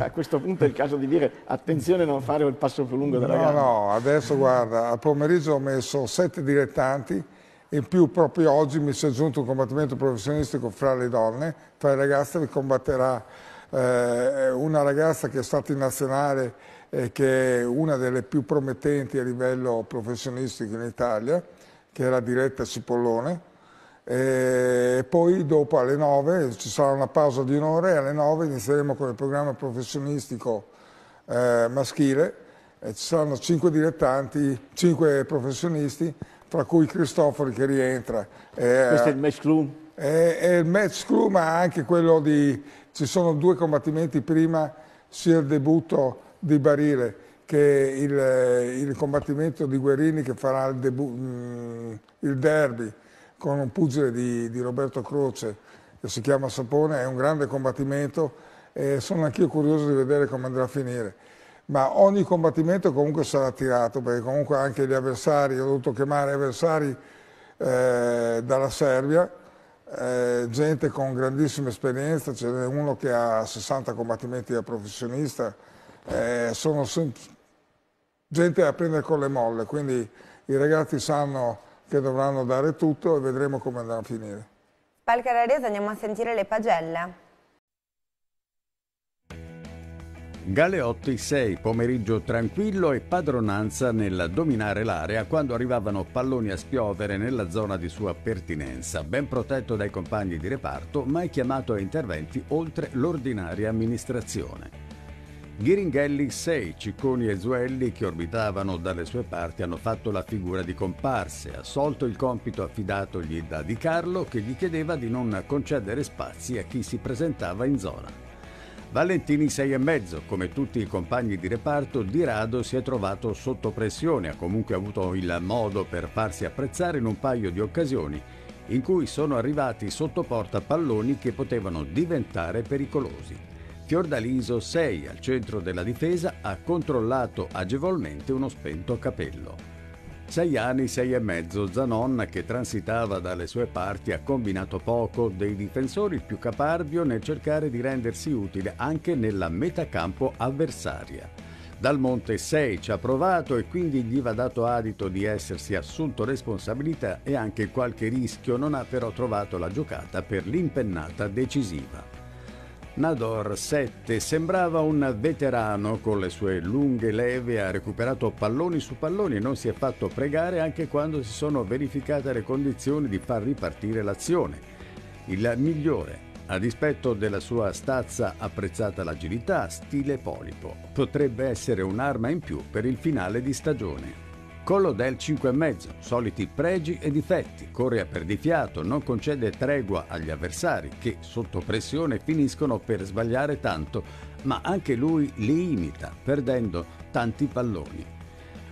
a questo punto è il caso di dire attenzione a non fare il passo più lungo della no, gara. No, no, adesso guarda, a pomeriggio ho messo sette dilettanti, in più proprio oggi mi si è giunto un combattimento professionistico fra le donne, tra le ragazze che combatterà eh, una ragazza che è stata in nazionale e eh, che è una delle più promettenti a livello professionistico in Italia, che era diretta a Cipollone, e poi dopo alle 9 ci sarà una pausa di un'ora e alle 9 inizieremo con il programma professionistico eh, maschile e ci saranno 5 dilettanti, 5 professionisti tra cui Cristofori che rientra. Eh, Questo è il match crew? È, è il match crew ma anche quello di... ci sono due combattimenti prima sia il debutto di Barile che il, il, combattimento di Guerini che farà il, debu, mm, il derby con un pugile di, di, Roberto Croce che si chiama Sapone è un grande combattimento e sono anch'io curioso di vedere come andrà a finire. Ma ogni combattimento comunque sarà tirato perché comunque anche gli avversari, ho dovuto chiamare avversari eh, dalla Serbia, eh, gente con grandissima esperienza, ce n'è uno che ha 60 combattimenti da professionista, eh, sono gente a prendere con le molle, quindi i ragazzi sanno che dovranno dare tutto e vedremo come andrà a finire. Palcararese andiamo a sentire le pagelle. Galeotti 6, pomeriggio tranquillo e padronanza nel dominare l'area quando arrivavano palloni a spiovere nella zona di sua pertinenza, ben protetto dai compagni di reparto, mai chiamato a interventi oltre l'ordinaria amministrazione. Ghiringhelli 6, Cicconi e Zuelli che orbitavano dalle sue parti hanno fatto la figura di comparse, assolto il compito affidatogli da Di Carlo che gli chiedeva di non concedere spazi a chi si presentava in zona. Valentini 6,5, come tutti i compagni di reparto, di rado si è trovato sotto pressione, ha comunque avuto il modo per farsi apprezzare in un paio di occasioni in cui sono arrivati sotto porta palloni che potevano diventare pericolosi. Fiordaliso 6 al centro della difesa ha controllato agevolmente uno spento capello. Sei anni, sei e mezzo, Zanon, che transitava dalle sue parti, ha combinato poco dei difensori più caparbio nel cercare di rendersi utile anche nella metacampo avversaria. Dal Monte 6 ci ha provato e quindi gli va dato adito di essersi assunto responsabilità e anche qualche rischio, non ha però trovato la giocata per l'impennata decisiva. Nador 7 sembrava un veterano con le sue lunghe leve, ha recuperato palloni su palloni e non si è fatto pregare anche quando si sono verificate le condizioni di far ripartire l'azione. Il migliore, a dispetto della sua stazza apprezzata l'agilità, stile polipo, potrebbe essere un'arma in più per il finale di stagione con l'Odel 5,5, soliti pregi e difetti, corre a perdifiato, non concede tregua agli avversari che sotto pressione finiscono per sbagliare tanto, ma anche lui li imita, perdendo tanti palloni.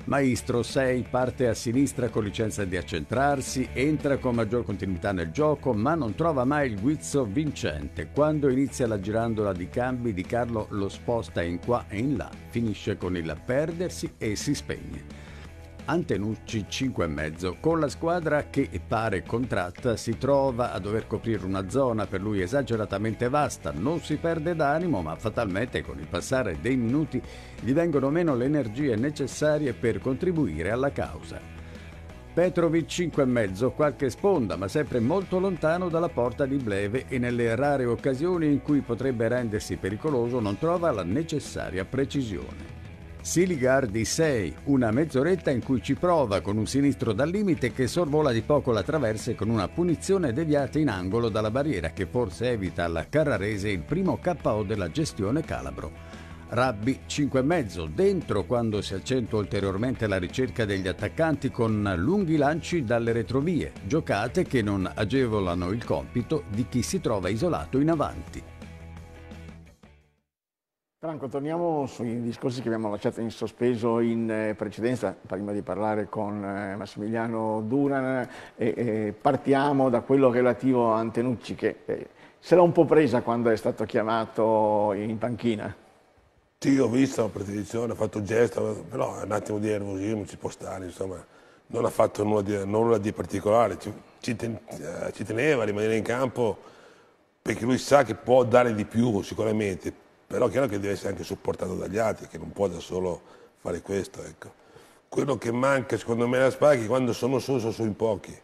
Maestro 6 parte a sinistra con licenza di accentrarsi, entra con maggior continuità nel gioco, ma non trova mai il guizzo vincente. Quando inizia la girandola di cambi, Di Carlo lo sposta in qua e in là, finisce con il perdersi e si spegne. Antenucci 5,5 con la squadra che pare contratta si trova a dover coprire una zona per lui esageratamente vasta, non si perde d'animo ma fatalmente con il passare dei minuti gli vengono meno le energie necessarie per contribuire alla causa. Petrovic 5,5, qualche sponda, ma sempre molto lontano dalla porta di Bleve e nelle rare occasioni in cui potrebbe rendersi pericoloso non trova la necessaria precisione. Siligar di 6, una mezz'oretta in cui ci prova con un sinistro dal limite che sorvola di poco la traversa e con una punizione deviata in angolo dalla barriera che forse evita alla Carrarese il primo KO della gestione Calabro. Rabbi 5,5 dentro quando si accentua ulteriormente la ricerca degli attaccanti con lunghi lanci dalle retrovie, giocate che non agevolano il compito di chi si trova isolato in avanti. Franco, torniamo sui discorsi che abbiamo lasciato in sospeso in eh, precedenza, prima di parlare con eh, Massimiliano Duran, e, eh, partiamo da quello relativo a Antenucci che se l'ha un po' presa quando è stato chiamato in panchina. Sì, ho visto la petizione, ha fatto gesto, però è un attimo di nervosismo ci può stare, insomma, non ha fatto nulla di, nulla di particolare, ci, ci, ten, ci teneva a rimanere in campo perché lui sa che può dare di più sicuramente, però chiaro che deve essere anche supportato dagli altri, che non può da solo fare questo. Ecco. Quello che manca secondo me alla Spagna è che quando sono solo sono solo in pochi,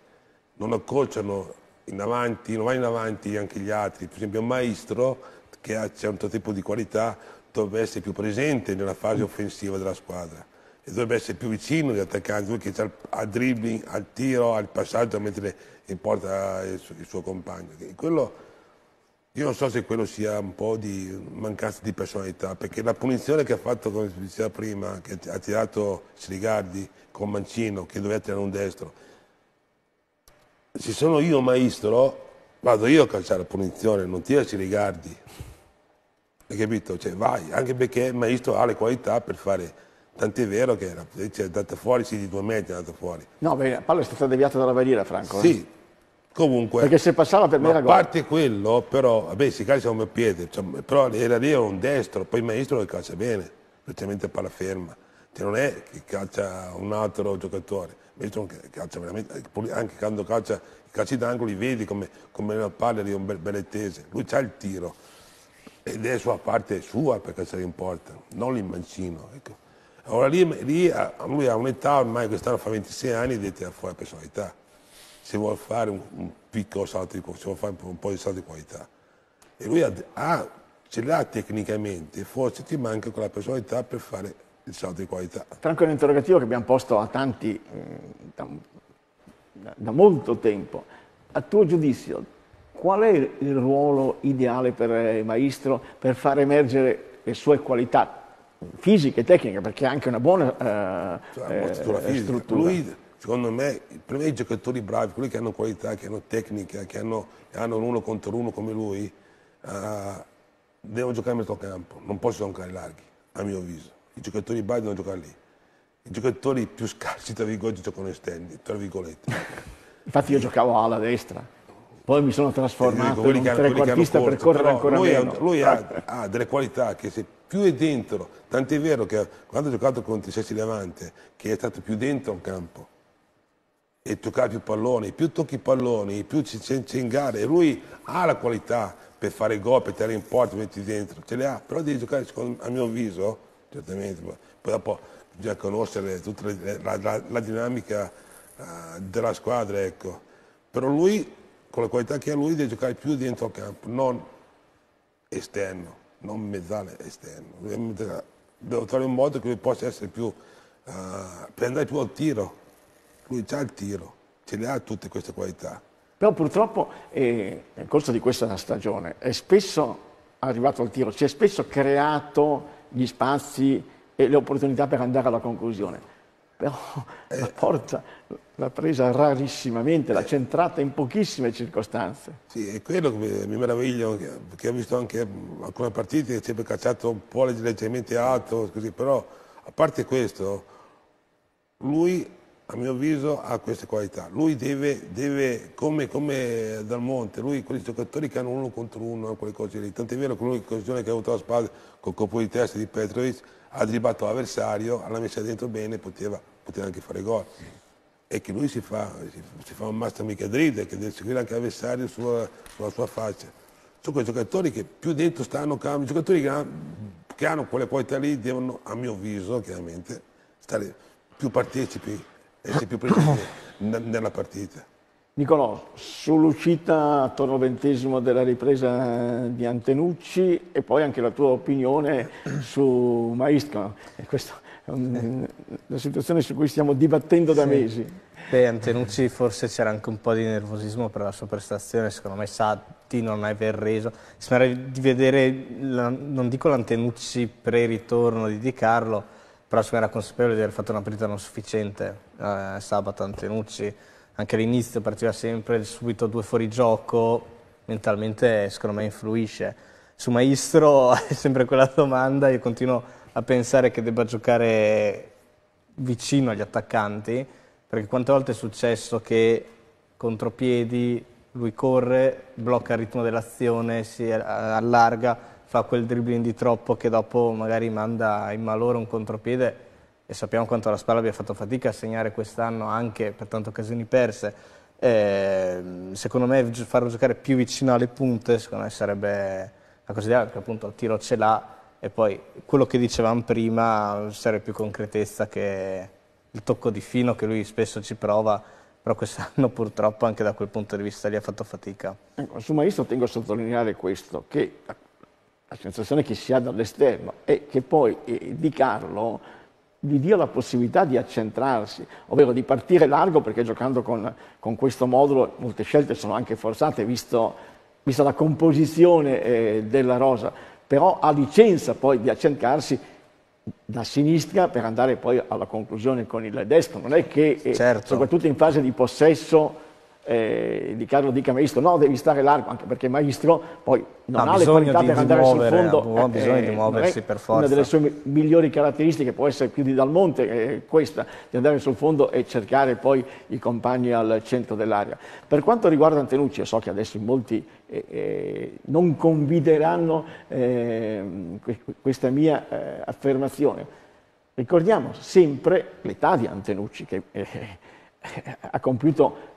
non accorciano in avanti, non vanno in avanti anche gli altri, per esempio un maestro che ha un certo tipo di qualità dovrebbe essere più presente nella fase offensiva della squadra e dovrebbe essere più vicino agli attaccanti, lui che ha il dribbling, al tiro, al passaggio mentre mettere porta eh, il suo, compagno. quello io non so se quello sia un po' di mancanza di personalità, perché la punizione che ha fatto, come si diceva prima, che ha tirato Srigardi con Mancino, che doveva tirare un destro, se sono io maestro, vado io a calciare la punizione, non tira Srigardi. Hai capito? Cioè, vai, anche perché il maestro ha le qualità per fare Tant'è vero che era, cioè, è andata fuori, sì, di due metri è andata fuori. No, beh, la palla è stata deviata dalla barriera, Franco. Eh. Sì, Comunque, perché se passava per me era gol. A parte quello, però, vabbè, si calcia come piede, cioè, però era lì un destro, poi il maestro lo calcia bene, praticamente palla ferma. Cioè, non è che calcia un altro giocatore, il maestro calcia veramente, eh, anche quando calcia i calci d'angolo vedi come, come una palla di un bel, bellettese, lui c'ha il tiro ed è sua parte sua per calciare in porta, non l'immancino. Ecco. Allora lì, lì, lui ha un'età, ormai quest'anno fa 26 anni, è fuori la personalità se vuole fare un, un piccolo salto di, se vuole fare un po' di salto di qualità. E lui ha, ha, ce l'ha tecnicamente, forse ti manca quella personalità per fare il salto di qualità. Tra anche un interrogativo che abbiamo posto a tanti mm, da, da molto tempo. A tuo giudizio, qual è il ruolo ideale per il maestro per far emergere le sue qualità fisiche e tecniche, perché ha anche una buona eh, cioè, eh, struttura. Lui secondo me, per me i giocatori bravi, quelli che hanno qualità, che hanno tecnica, che hanno, hanno uno contro uno come lui, uh, devono giocare in mezzo campo, non possono giocare larghi, a mio avviso. I giocatori bravi devono giocare lì. I giocatori più scarsi, tra virgolette, giocano esterni, tra virgolette. Infatti io giocavo alla destra, poi mi sono trasformato dico, in un trequartista per correre ancora lui meno. Ha, lui ha, ha, delle qualità che se più è dentro, tant'è vero che quando ha giocato contro i Sessi Levante, che è stato più dentro al campo, e toccare più palloni, più tocchi palloni, più c'è in gara e lui ha la qualità per fare gol, per tirare in porta, per dentro, ce le ha, però devi giocare secondo, a mio avviso, certamente, poi dopo bisogna conoscere tutta la, la, la, la dinamica uh, della squadra, ecco. Però lui, con la qualità che ha lui, deve giocare più dentro al campo, non esterno, non mezzale esterno. Devo trovare un modo che lui possa essere più, uh, eh, prendere più al tiro lui ha il tiro, ce le ha tutte queste qualità. Però purtroppo eh, nel corso di questa stagione è spesso arrivato al tiro, si è spesso creato gli spazi e le opportunità per andare alla conclusione. Però eh, la porta l'ha presa rarissimamente, eh, l'ha centrata in pochissime circostanze. Sì, è quello che mi meraviglio, perché ho visto anche alcune partite che sempre cacciato un po' leggermente alto, così, però a parte questo, lui a mio avviso ha queste qualità. Lui deve, deve come, come, Dal Monte, lui quegli giocatori che hanno uno contro uno, quelle cose lì. Tant'è vero che lui in occasione che ha avuto la spada col colpo di testa di Petrovic ha dribato l'avversario, l'ha messa dentro bene, poteva, poteva anche fare gol. E che lui si fa, si, si fa un master mica che deve seguire anche l'avversario sulla, sulla, sua faccia. Sono quei giocatori che più dentro stanno, i giocatori che hanno, che hanno quelle qualità lì devono, a mio avviso, chiaramente, stare più partecipi essere più presente nella partita. Nicolò, sull'uscita a Torno Ventesimo della ripresa eh, di Antenucci e poi anche la tua opinione su Maisca. Questa è un, eh. una situazione su cui stiamo dibattendo da sì. mesi. Beh, Antenucci forse c'era anche un po' di nervosismo per la sua prestazione, secondo me sa di non aver reso. Sembra di vedere, la, non dico l'Antenucci pre-ritorno di Di Carlo, però siccome era consapevole di aver fatto una partita non sufficiente, eh, sabato Antenucci, anche all'inizio partiva sempre subito due fuori gioco mentalmente secondo me influisce. Su Maestro è sempre quella domanda, io continuo a pensare che debba giocare vicino agli attaccanti, perché quante volte è successo che contropiedi, lui corre, blocca il ritmo dell'azione, si allarga, fa quel dribbling di troppo che dopo magari manda in malore un contropiede e sappiamo quanto la Spalla abbia fatto fatica a segnare quest'anno anche per tante occasioni perse. Eh, secondo me farlo giocare più vicino alle punte secondo me sarebbe la cosa ideale perché appunto il tiro ce l'ha e poi quello che dicevamo prima sarebbe più concretezza che il tocco di fino che lui spesso ci prova però quest'anno purtroppo anche da quel punto di vista gli ha fatto fatica. Ecco, insomma io tengo a sottolineare questo, che la sensazione che si ha dall'esterno e che poi eh, Di Carlo gli dia la possibilità di accentrarsi, ovvero di partire largo perché giocando con, con questo modulo molte scelte sono anche forzate, visto, vista la composizione eh, della rosa, però ha licenza poi di accentrarsi da sinistra per andare poi alla conclusione con il destro, non è che eh, certo. soprattutto in fase di possesso eh, di Carlo Dica Maestro, no, devi stare largo, anche perché Maestro poi non ha, ha le qualità di, per andare muovere, sul fondo. Ha eh, bisogno eh, di eh, muoversi per forza. Una delle sue migliori caratteristiche può essere più di Dal Monte, eh, questa, di andare sul fondo e cercare poi i compagni al centro dell'area. Per quanto riguarda Antenucci, so che adesso in molti eh, non convideranno ehm, questa mia affermazione. Ricordiamo sempre l'età di Antenucci, che ha compiuto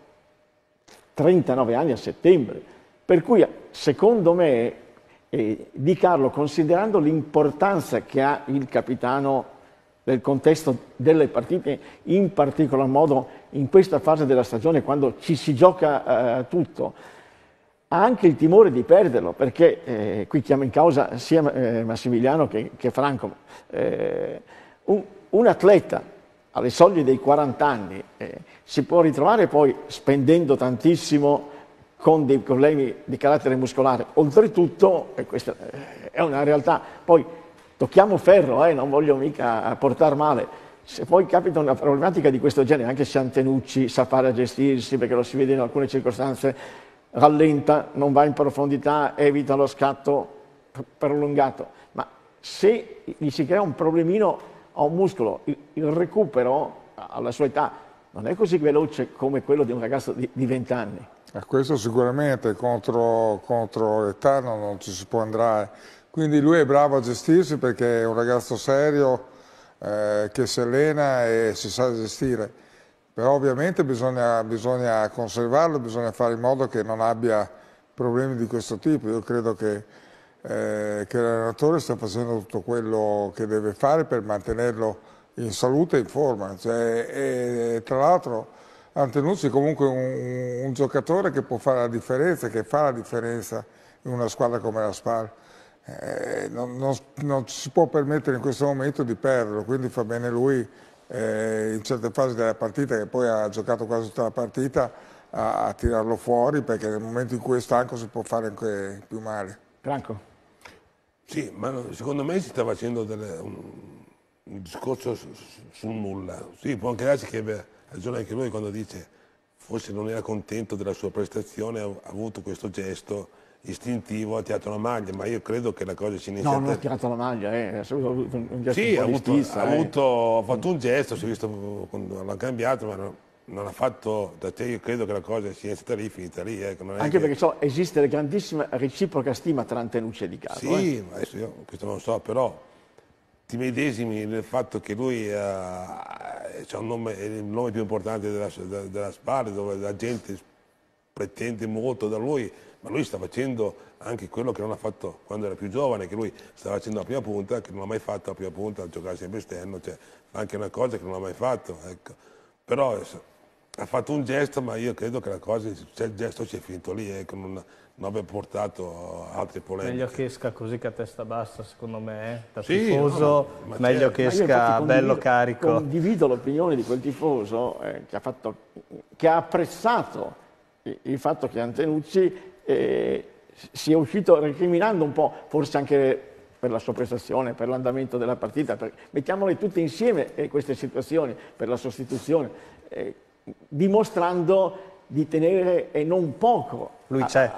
39 anni a settembre. Per cui, secondo me, eh, Di Carlo, considerando l'importanza che ha il capitano nel contesto delle partite, in particolar modo in questa fase della stagione, quando ci si gioca eh, tutto, ha anche il timore di perderlo, perché eh, qui chiama in causa sia eh, Massimiliano che, che Franco. Eh, un, un atleta alle soglie dei 40 anni, eh, si può ritrovare poi spendendo tantissimo con dei problemi di carattere muscolare. Oltretutto, e eh, questa eh, è una realtà, poi tocchiamo ferro, eh, non voglio mica portare male, se poi capita una problematica di questo genere, anche se Antenucci sa fare a gestirsi, perché lo si vede in alcune circostanze, rallenta, non va in profondità, evita lo scatto prolungato, ma se gli si crea un problemino ho un muscolo, il, il recupero alla sua età non è così veloce come quello di un ragazzo di, 20 anni. A questo sicuramente contro, contro Eterno non ci si può andare. Quindi lui è bravo a gestirsi perché è un ragazzo serio eh, che si allena e si sa gestire. Però ovviamente bisogna, bisogna conservarlo, bisogna fare in modo che non abbia problemi di questo tipo. Io credo che eh, che l'allenatore sta facendo tutto quello che deve fare per mantenerlo in salute e in forma. Cioè, e, tra l'altro Antenucci è comunque un, un, giocatore che può fare la differenza, che fa la differenza in una squadra come la SPAR. Eh, non, non, non, si può permettere in questo momento di perderlo, quindi fa bene lui eh, in certe fasi della partita, che poi ha giocato quasi tutta la partita, a, a tirarlo fuori perché nel momento in cui è stanco si può fare anche più male. Franco. Sì, ma secondo me si sta facendo delle, un, un, discorso su, su, nulla. Sì, può anche darsi che abbia ragione anche lui quando dice forse non era contento della sua prestazione, ha, ha avuto questo gesto istintivo, ha tirato la maglia, ma io credo che la cosa sia inizia... No, non ha tirato la maglia, eh. ha avuto un gesto sì, ha, avuto, ha, eh. ha, fatto un gesto, si è visto, quando l'ha cambiato, ma... No non ha fatto da te, io credo che la cosa sia stata lì, finita lì. Eh, Anche che... perché so, esiste la grandissima reciproca stima tra Antenucci e Di Carlo. Sì, eh. adesso io questo non so, però ti medesimi nel fatto che lui uh, un nome, è il nome più importante della, della, della SPAR, dove la gente pretende molto da lui, ma lui sta facendo anche quello che non ha fatto quando era più giovane, che lui stava facendo la prima punta, che non ha mai fatto la prima punta, a giocare sempre esterno, cioè anche una cosa che non ha mai fatto. Ecco. Però eh, ha fatto un gesto, ma io credo che la cosa, se il gesto si è finito lì, ecco, non, non abbia portato altre polemiche. Meglio che esca così che a testa bassa, secondo me, eh, da sì, tifoso, no, ma meglio certo. che esca bello carico. Condivido l'opinione di quel tifoso eh, che, ha fatto, che, ha apprezzato il, fatto che Antenucci eh, si uscito recriminando un po', forse anche per la sua prestazione, per l'andamento della partita, per, mettiamole tutte insieme eh, queste situazioni, per la sostituzione. Eh, dimostrando di tenere e non poco Lui c'è.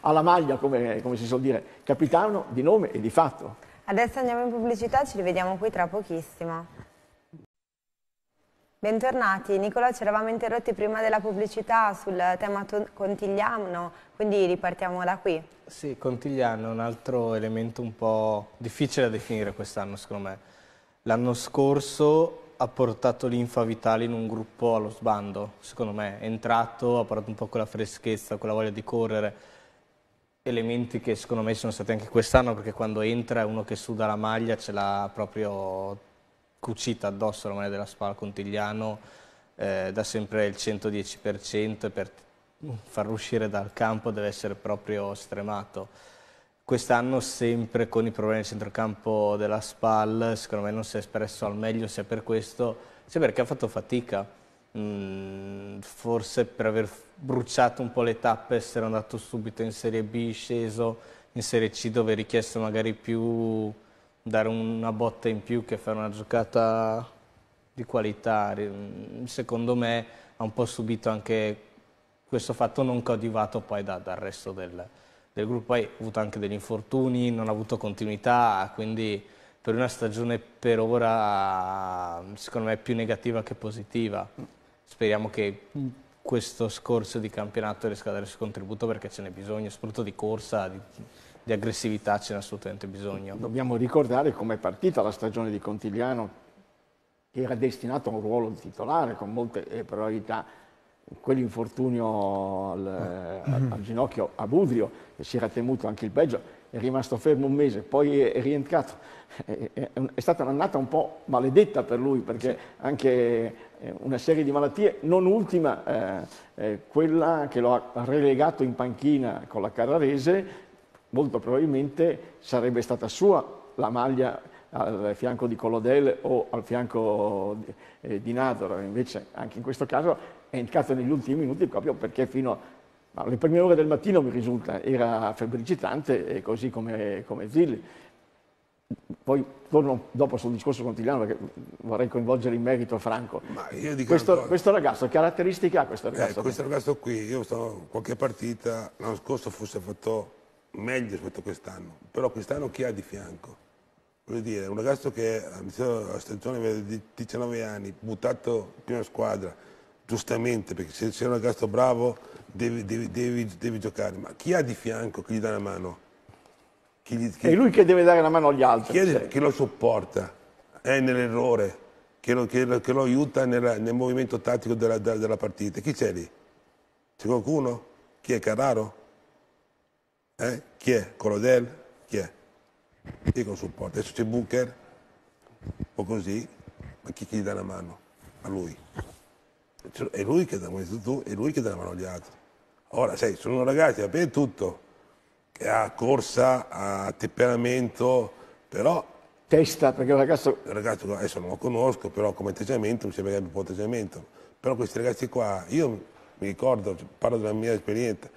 alla maglia, come, come si suol dire, capitano di nome e di fatto. Adesso andiamo in pubblicità, ci rivediamo qui tra pochissimo. Bentornati, Nicola ci eravamo interrotti prima della pubblicità sul tema Contigliano, quindi ripartiamo da qui. Sì, Contigliano è un altro elemento un po' difficile da definire quest'anno secondo me. L'anno scorso ha portato linfa vitale in un gruppo allo sbando, secondo me. È entrato, ha portato un po' quella freschezza, quella voglia di correre, elementi che secondo me sono stati anche quest'anno, perché quando entra è uno che suda la maglia, ce l'ha proprio cucita addosso la maglia della Spal Contigliano, eh, dà sempre il 110% per farlo uscire dal campo deve essere proprio stremato Quest'anno sempre con i problemi del centrocampo della SPAL, secondo me non si è espresso al meglio sia per questo, sia perché ha fatto fatica. Mm, forse per aver bruciato un po' le tappe, essere andato subito in Serie B, sceso in Serie C dove è richiesto magari più dare una botta in più che fare una giocata di qualità. Mm, secondo me ha un po' subito anche questo fatto non coadiuvato poi da, dal resto del, del gruppo, poi ha avuto anche degli infortuni, non ha avuto continuità, quindi per una stagione per ora secondo me più negativa che positiva. Speriamo che mm. questo scorso di campionato riesca a dare il suo contributo perché ce n'è bisogno, soprattutto di corsa, di, di aggressività ce n'è assolutamente bisogno. Dobbiamo ricordare com'è partita la stagione di Contigliano, che era destinato a un ruolo di titolare con molte eh, probabilità quell'infortunio al, mhm. al, ginocchio a Budrio, che si era temuto anche il peggio, è rimasto fermo un mese, poi è, rientrato. È, è, è, stata un'annata un po' maledetta per lui, perché anche eh, una serie di malattie, non ultima eh, eh, quella che lo ha relegato in panchina con la Carrarese, molto probabilmente sarebbe stata sua la maglia al fianco di Colodel o al fianco di, eh, di Nador, invece anche in questo caso è entrato negli ultimi minuti proprio perché fino alle prime ore del mattino mi risulta era febbricitante, e così come, come Zilli. Poi torno dopo sul discorso quotidiano perché vorrei coinvolgere in merito Franco. Ma io dico Questo, questo, ragazzo, che caratteristiche ha questo eh, ragazzo? Eh, questo ragazzo qui, io sono qualche partita, l'anno scorso forse ha fatto meglio rispetto a quest'anno, però quest'anno chi ha di fianco? Voglio dire, un ragazzo che ha all'inizio la stagione di 19 anni, buttato in prima squadra, giustamente, perché se sei un ragazzo bravo devi, devi, devi, devi, giocare, ma chi ha di fianco che gli dà la mano? Chi gli, chi, è lui che deve dare la mano agli altri. Chi, è, chi lo sopporta, è nell'errore, che lo, che lo, che lo aiuta nella, nel movimento tattico della, della, della partita. Chi c'è lì? C'è qualcuno? Chi è Carraro? Eh? Chi è? Colodel? Chi è? Io lo supporta? Adesso c'è Booker, O così, ma chi, chi gli dà la mano? A lui. Cioè, è lui che dà tu, è lui che dà la mano agli altri. Ora, sai, sono ragazzi appena tutto, che ha corsa, ha temperamento, però... Testa, perché un ragazzo... Il ragazzo adesso non lo conosco, però come atteggiamento mi sembra che abbia un po' atteggiamento. Però questi ragazzi qua, io mi ricordo, cioè, parlo della mia esperienza,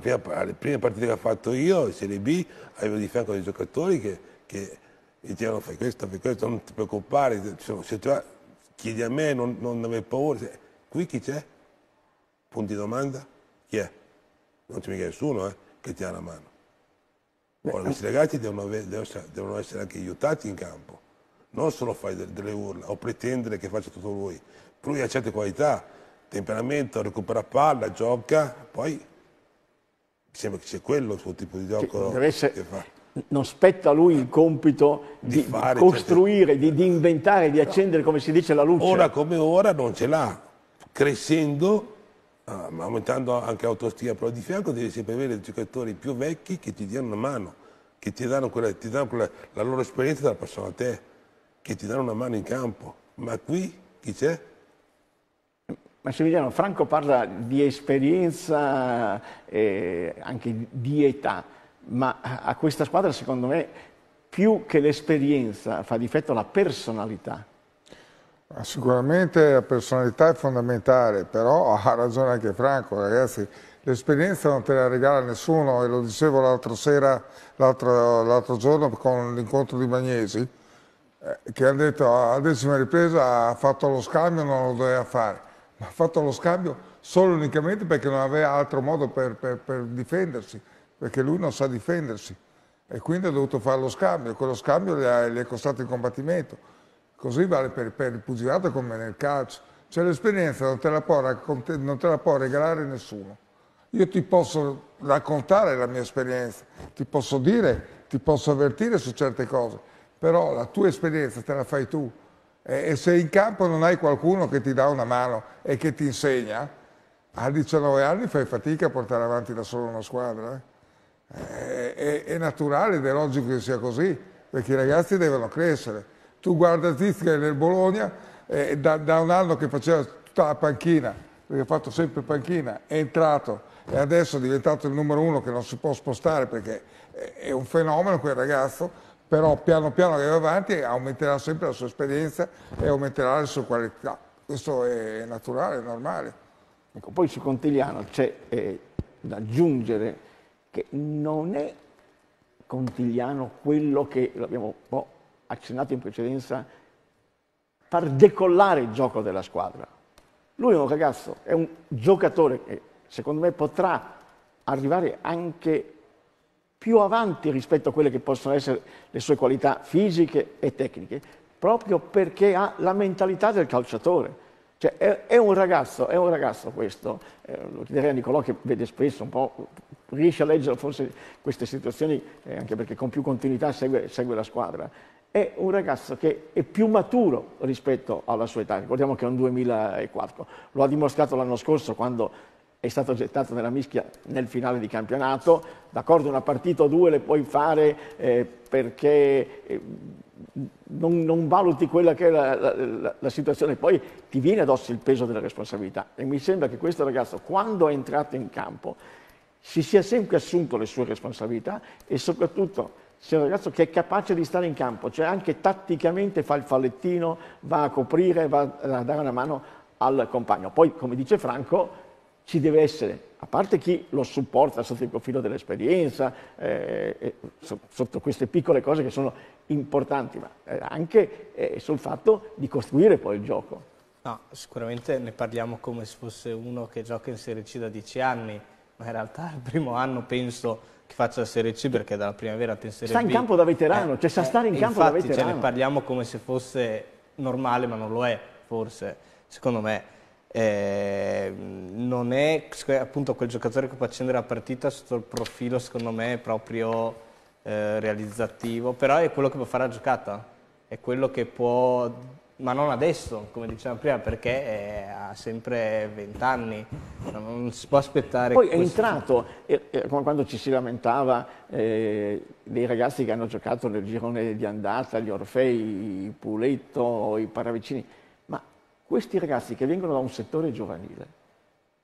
prima, alle prime partite che ho fatto io, in Serie B, avevo di fianco dei giocatori che, che mi dicevano fai questo, fai questo, non ti preoccupare, se tu, chiedi a me, non, non aver paura. Cioè, Qui chi c'è? Punti domanda? Chi è? Non c'è mica nessuno eh, che ti ha la mano. Ora, questi eh. ragazzi devono, devono, essere anche aiutati in campo, non solo fare delle, delle urla o pretendere che faccia tutto lui. Lui ha certe qualità, temperamento, recupera palla, gioca, poi sembra che c'è quello il suo tipo di gioco che, essere, che fa. Non spetta a lui il compito di, di, di costruire, certe... di, di, inventare, di accendere, come si dice, la luce. Ora come ora non ce l'ha, crescendo, ah, aumentando anche l'autostima, però di fianco devi sempre avere dei giocatori più vecchi che ti diano una mano, che ti danno, quella, ti danno quella, la loro esperienza della passano a te, che ti danno una mano in campo. Ma qui chi c'è? Massimiliano, Franco parla di esperienza e eh, anche di età, ma a questa squadra secondo me più che l'esperienza fa difetto la personalità Sicuramente la personalità è fondamentale, però ha ragione anche Franco, ragazzi, l'esperienza non te la regala nessuno e lo dicevo l'altra sera, l'altro giorno con l'incontro di Magnesi, eh, che ha detto ah, a decima ripresa ha fatto lo scambio, non lo doveva fare, ma ha fatto lo scambio solo unicamente perché non aveva altro modo per, per, per difendersi, perché lui non sa difendersi e quindi ha dovuto fare lo scambio, quello scambio gli è costato il combattimento. Così vale per, per il pugilato come nel calcio. Cioè l'esperienza non te la può, non te la può regalare nessuno. Io ti posso raccontare la mia esperienza, ti posso dire, ti posso avvertire su certe cose, però la tua esperienza te la fai tu. E, e se in campo non hai qualcuno che ti dà una mano e che ti insegna, a 19 anni fai fatica a portare avanti da solo una squadra. Eh? È, eh, è, è naturale ed è logico che sia così, perché i ragazzi devono crescere. Tu guarda Zizka nel Bologna, eh, da, da, un anno che faceva tutta la panchina, perché ha fatto sempre panchina, è entrato e adesso è diventato il numero uno che non si può spostare perché è, è un fenomeno quel ragazzo, però piano piano che va avanti aumenterà sempre la sua esperienza e aumenterà le sue qualità. Questo è naturale, è normale. Ecco, poi su Contigliano c'è eh, da aggiungere che non è Contigliano quello che l'abbiamo un po' accennato in precedenza, far decollare il gioco della squadra. Lui è un ragazzo, è un giocatore che secondo me potrà arrivare anche più avanti rispetto a quelle che possono essere le sue qualità fisiche e tecniche, proprio perché ha la mentalità del calciatore. Cioè, è, è, un ragazzo, è un ragazzo questo, eh, lo chiederei a Nicolò che vede spesso un po', riesce a leggere forse queste situazioni, eh, anche perché con più continuità segue, segue la squadra è un ragazzo che è più maturo rispetto alla sua età, ricordiamo che è un 2004, lo ha dimostrato l'anno scorso quando è stato gettato nella mischia nel finale di campionato, d'accordo una partita o due le puoi fare eh, perché eh, non, non, valuti quella che è la, la, la, situazione, poi ti viene addosso il peso della responsabilità e mi sembra che questo ragazzo quando è entrato in campo si sia sempre assunto le sue responsabilità e soprattutto c'è un ragazzo che è capace di stare in campo, cioè anche tatticamente fa il fallettino, va a coprire, va a dare una mano al compagno. Poi, come dice Franco, ci deve essere, a parte chi lo supporta sotto il profilo dell'esperienza, eh, sotto queste piccole cose che sono importanti, ma eh, anche eh, sul fatto di costruire poi il gioco. No, sicuramente ne parliamo come se fosse uno che gioca in Serie C da dieci anni, ma in realtà il primo anno penso che faccia la Serie C perché dalla primavera in Serie Sta in campo da veterano, eh, cioè sa eh, stare in campo infatti, da cioè, veterano. Infatti ne parliamo come se fosse normale, ma non lo è forse, secondo me. Eh, non è appunto quel giocatore che può accendere la partita sotto il profilo secondo me proprio eh, realizzativo però è quello che può fare la giocata è quello che può ma non adesso, come dicevamo prima, perché è, eh, ha sempre 20 anni, non si può aspettare. Poi è entrato, come quando ci si lamentava eh, dei ragazzi che hanno giocato nel girone di andata, gli Orfei, i Puletto, i Paravicini, ma questi ragazzi che vengono da un settore giovanile,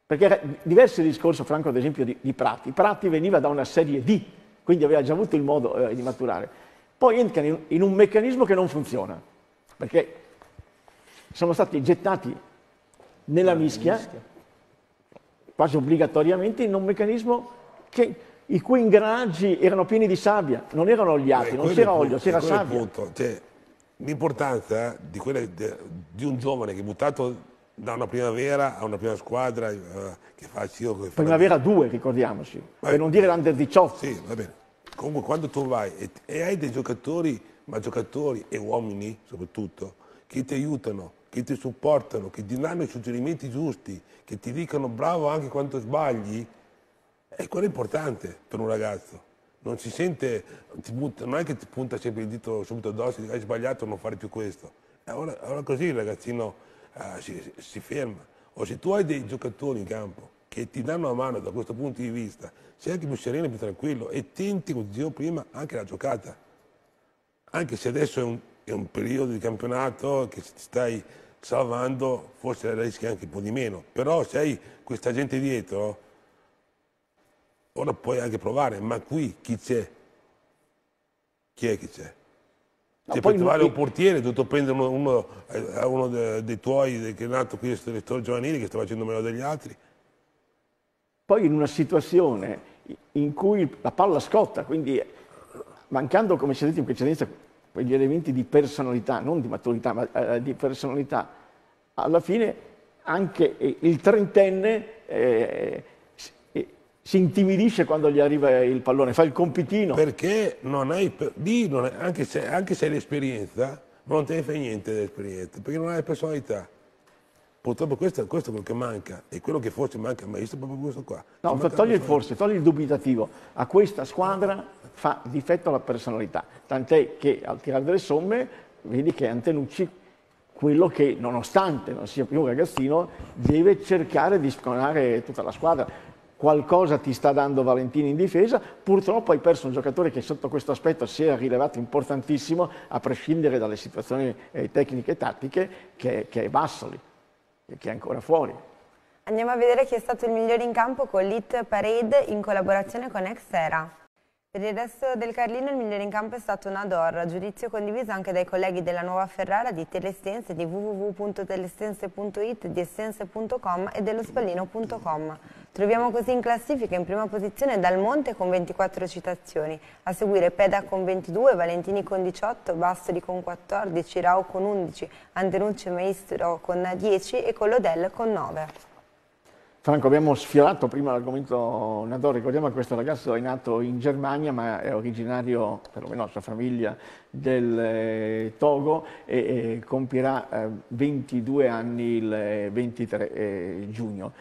perché era diverso il discorso, Franco, ad esempio, di, di Prati. Prati veniva da una serie D, quindi aveva già avuto il modo eh, di maturare. Poi entra in, in un meccanismo che non funziona, perché sono stati gettati nella mischia, quasi obbligatoriamente, in un meccanismo che, i cui ingranaggi erano pieni di sabbia, non erano oliati, Beh, non c'era olio, c'era sabbia. Punto, cioè, l'importanza di, quella, di un giovane che è buttato da una primavera a una prima squadra eh, che fa io Che primavera 2, ricordiamoci, va per non dire l'under 18. Sì, va bene. Comunque quando tu vai e, e, hai dei giocatori, ma giocatori e uomini soprattutto, che ti aiutano che ti supportano, che ti danno i suggerimenti giusti, che ti dicono bravo anche quando sbagli, è quello importante per un ragazzo. Non si sente, non è che ti punta sempre il dito subito addosso e dici hai sbagliato, non fare più questo. Allora, allora così il ragazzino uh, si, si ferma. O se tu hai dei giocatori in campo che ti danno la mano da questo punto di vista, sei anche più sereno e più tranquillo e tenti, come dicevo prima, anche la giocata. Anche se adesso è un, è un periodo di campionato che se ti stai salvando, forse rischi anche un po' di meno, però se hai questa gente dietro, ora puoi anche provare, ma qui chi c'è? Chi è che c'è? Cioè, per trovare non... un portiere, tutto dovuto prendere uno, uno, eh, uno dei tuoi che è nato qui, il direttore giovanile, che sta facendo meno degli altri. Poi in una situazione in cui la palla scotta, quindi eh, mancando, come si è detto in precedenza, quegli elementi di personalità, non di maturità, ma eh, di personalità, alla fine anche eh, il trentenne eh, eh si intimidisce quando gli arriva il pallone, fa il compitino. Perché non hai, lì non hai, anche, se, anche se hai l'esperienza, non te ne fai niente dell'esperienza, perché non hai personalità. Purtroppo questo, questo, è quello che manca e quello che forse manca al maestro è proprio questo qua. No, togli il forse, togli il dubitativo. A questa squadra fa difetto alla personalità, tant'è che al tirare delle somme vedi che Antenucci, quello che nonostante non sia più un ragazzino, deve cercare di sconare tutta la squadra. Qualcosa ti sta dando Valentini in difesa, purtroppo hai perso un giocatore che sotto questo aspetto si era rilevato importantissimo, a prescindere dalle situazioni eh, tecniche e tattiche, che, che è Bassoli, che è ancora fuori. Andiamo a vedere chi è stato il migliore in campo con l'IT Parade in collaborazione con Exera. Per il resto del Carlino il migliore in campo è stato Nador, giudizio condiviso anche dai colleghi della Nuova Ferrara di Telestense, di www.telestense.it, di essense.com e dello spallino.com. Troviamo così in classifica in prima posizione Dalmonte con 24 citazioni, a seguire Peda con 22, Valentini con 18, Bastoli con 14, Rao con 11, Anderunce Maestro con 10 e Collodel con 9. Franco, abbiamo sfiorato prima l'argomento Nador, ricordiamo che questo ragazzo è nato in Germania ma è originario, perlomeno la sua famiglia, del eh, Togo e, e compirà eh, 22 anni il 23 eh, eh, giugno.